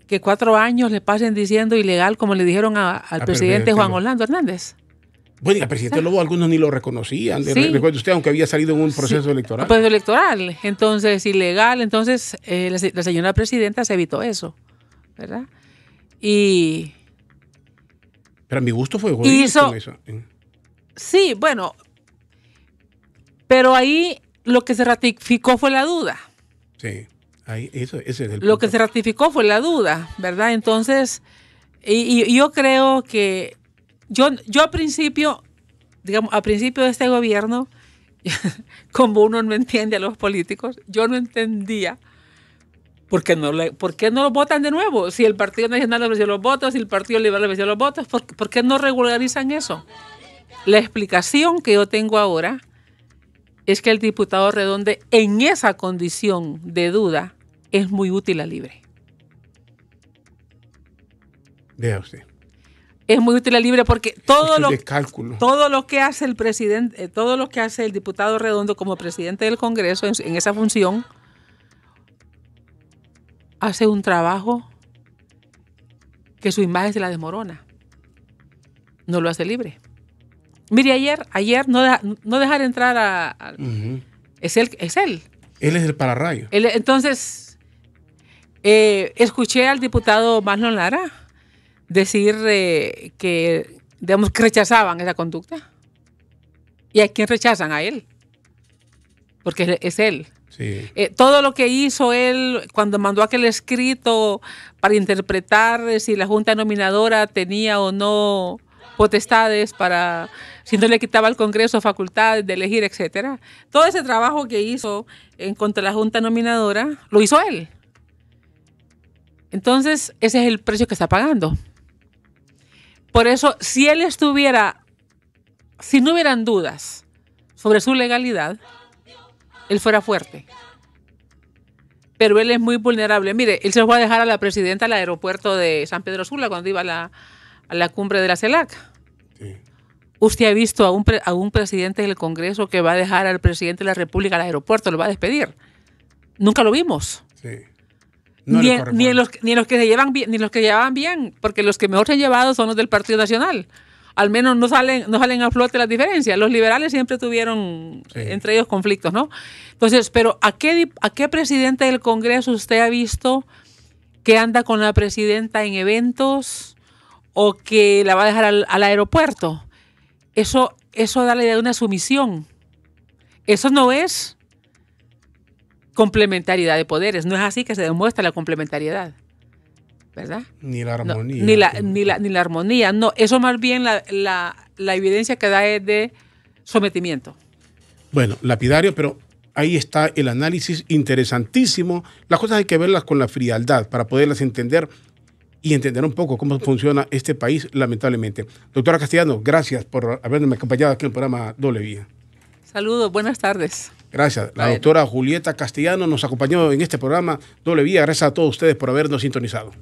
que cuatro años le pasen diciendo ilegal como le dijeron al ah, presidente Juan Orlando Hernández. Bueno, y al presidente Lobo algunos ni lo reconocían, recuerde usted, aunque había salido en un proceso electoral. proceso electoral, entonces ilegal, entonces eh, la, señora presidenta se evitó eso, ¿verdad? Y... Pero a mi gusto fue hizo, eso. ¿eh? Sí, bueno, pero ahí lo que se ratificó fue la duda. Sí, ahí, eso, ese es el Lo que se ratificó fue la duda, ¿verdad? Entonces, y, yo creo que yo, yo a principio, digamos, a principio de este gobierno, como uno no entiende a los políticos, yo no entendía. ¿Por qué no, le, no lo votan de nuevo? Si el Partido Nacional le ofreció los votos, si el Partido Liberal le ofreció los votos, ¿por, qué no regularizan eso? La explicación que yo tengo ahora es que el diputado Redonde en esa condición de duda es muy útil a Libre. Vea usted. Es muy útil a Libre porque todo lo, todo lo que hace el presidente, eh, todo lo que hace el diputado Redondo como presidente del Congreso en, en esa función, hace un trabajo que su imagen se la desmorona. No lo hace libre. Mire, ayer, ayer no, no dejar entrar a... Es él, es él. Él es el pararrayo. entonces, eh, escuché al diputado Marlon Lara decir eh, que, rechazaban esa conducta. ¿Y a quién rechazan? A él. Porque es él. Eh, todo lo que hizo él cuando mandó aquel escrito para interpretar si la Junta Nominadora tenía o no potestades, para si no le quitaba al Congreso facultades de elegir, etcétera. Todo ese trabajo que hizo en contra de la Junta Nominadora lo hizo él. Entonces, ese es el precio que está pagando. Por eso, si él estuviera, si no hubieran dudas sobre su legalidad, él fuera fuerte. Pero él es muy vulnerable. Mire, él se fue a dejar a la presidenta al aeropuerto de San Pedro Sula cuando iba a la, a la cumbre de la CELAC. ¿Usted ha visto a un, presidente del Congreso que va a dejar al presidente de la República al aeropuerto, lo va a despedir? Nunca lo vimos. ni, ni, los, ni los que se llevan bien, ni los que llevaban bien, porque los que mejor se han llevado son los del Partido Nacional. Al menos no salen, no salen a flote las diferencias. Los liberales siempre tuvieron entre ellos conflictos, ¿no? Entonces, pero ¿a qué, ¿a qué presidente del Congreso usted ha visto que anda con la presidenta en eventos? o que la va a dejar al, aeropuerto. Eso, eso da la idea de una sumisión. Eso no es complementariedad de poderes. No es así que se demuestra la complementariedad. ¿Verdad? Ni la armonía. ni, la, armonía. No, eso más bien la, la, evidencia que da es de sometimiento. Bueno, lapidario, pero ahí está el análisis interesantísimo. Las cosas hay que verlas con la frialdad para poderlas entender y entender un poco cómo funciona este país, lamentablemente. Doctora Castellano, gracias por haberme acompañado aquí en el programa Doble Vía. Saludos, buenas tardes. Gracias. La doctora Julieta Castellano nos acompañó en este programa Doble Vía. Gracias a todos ustedes por habernos sintonizado.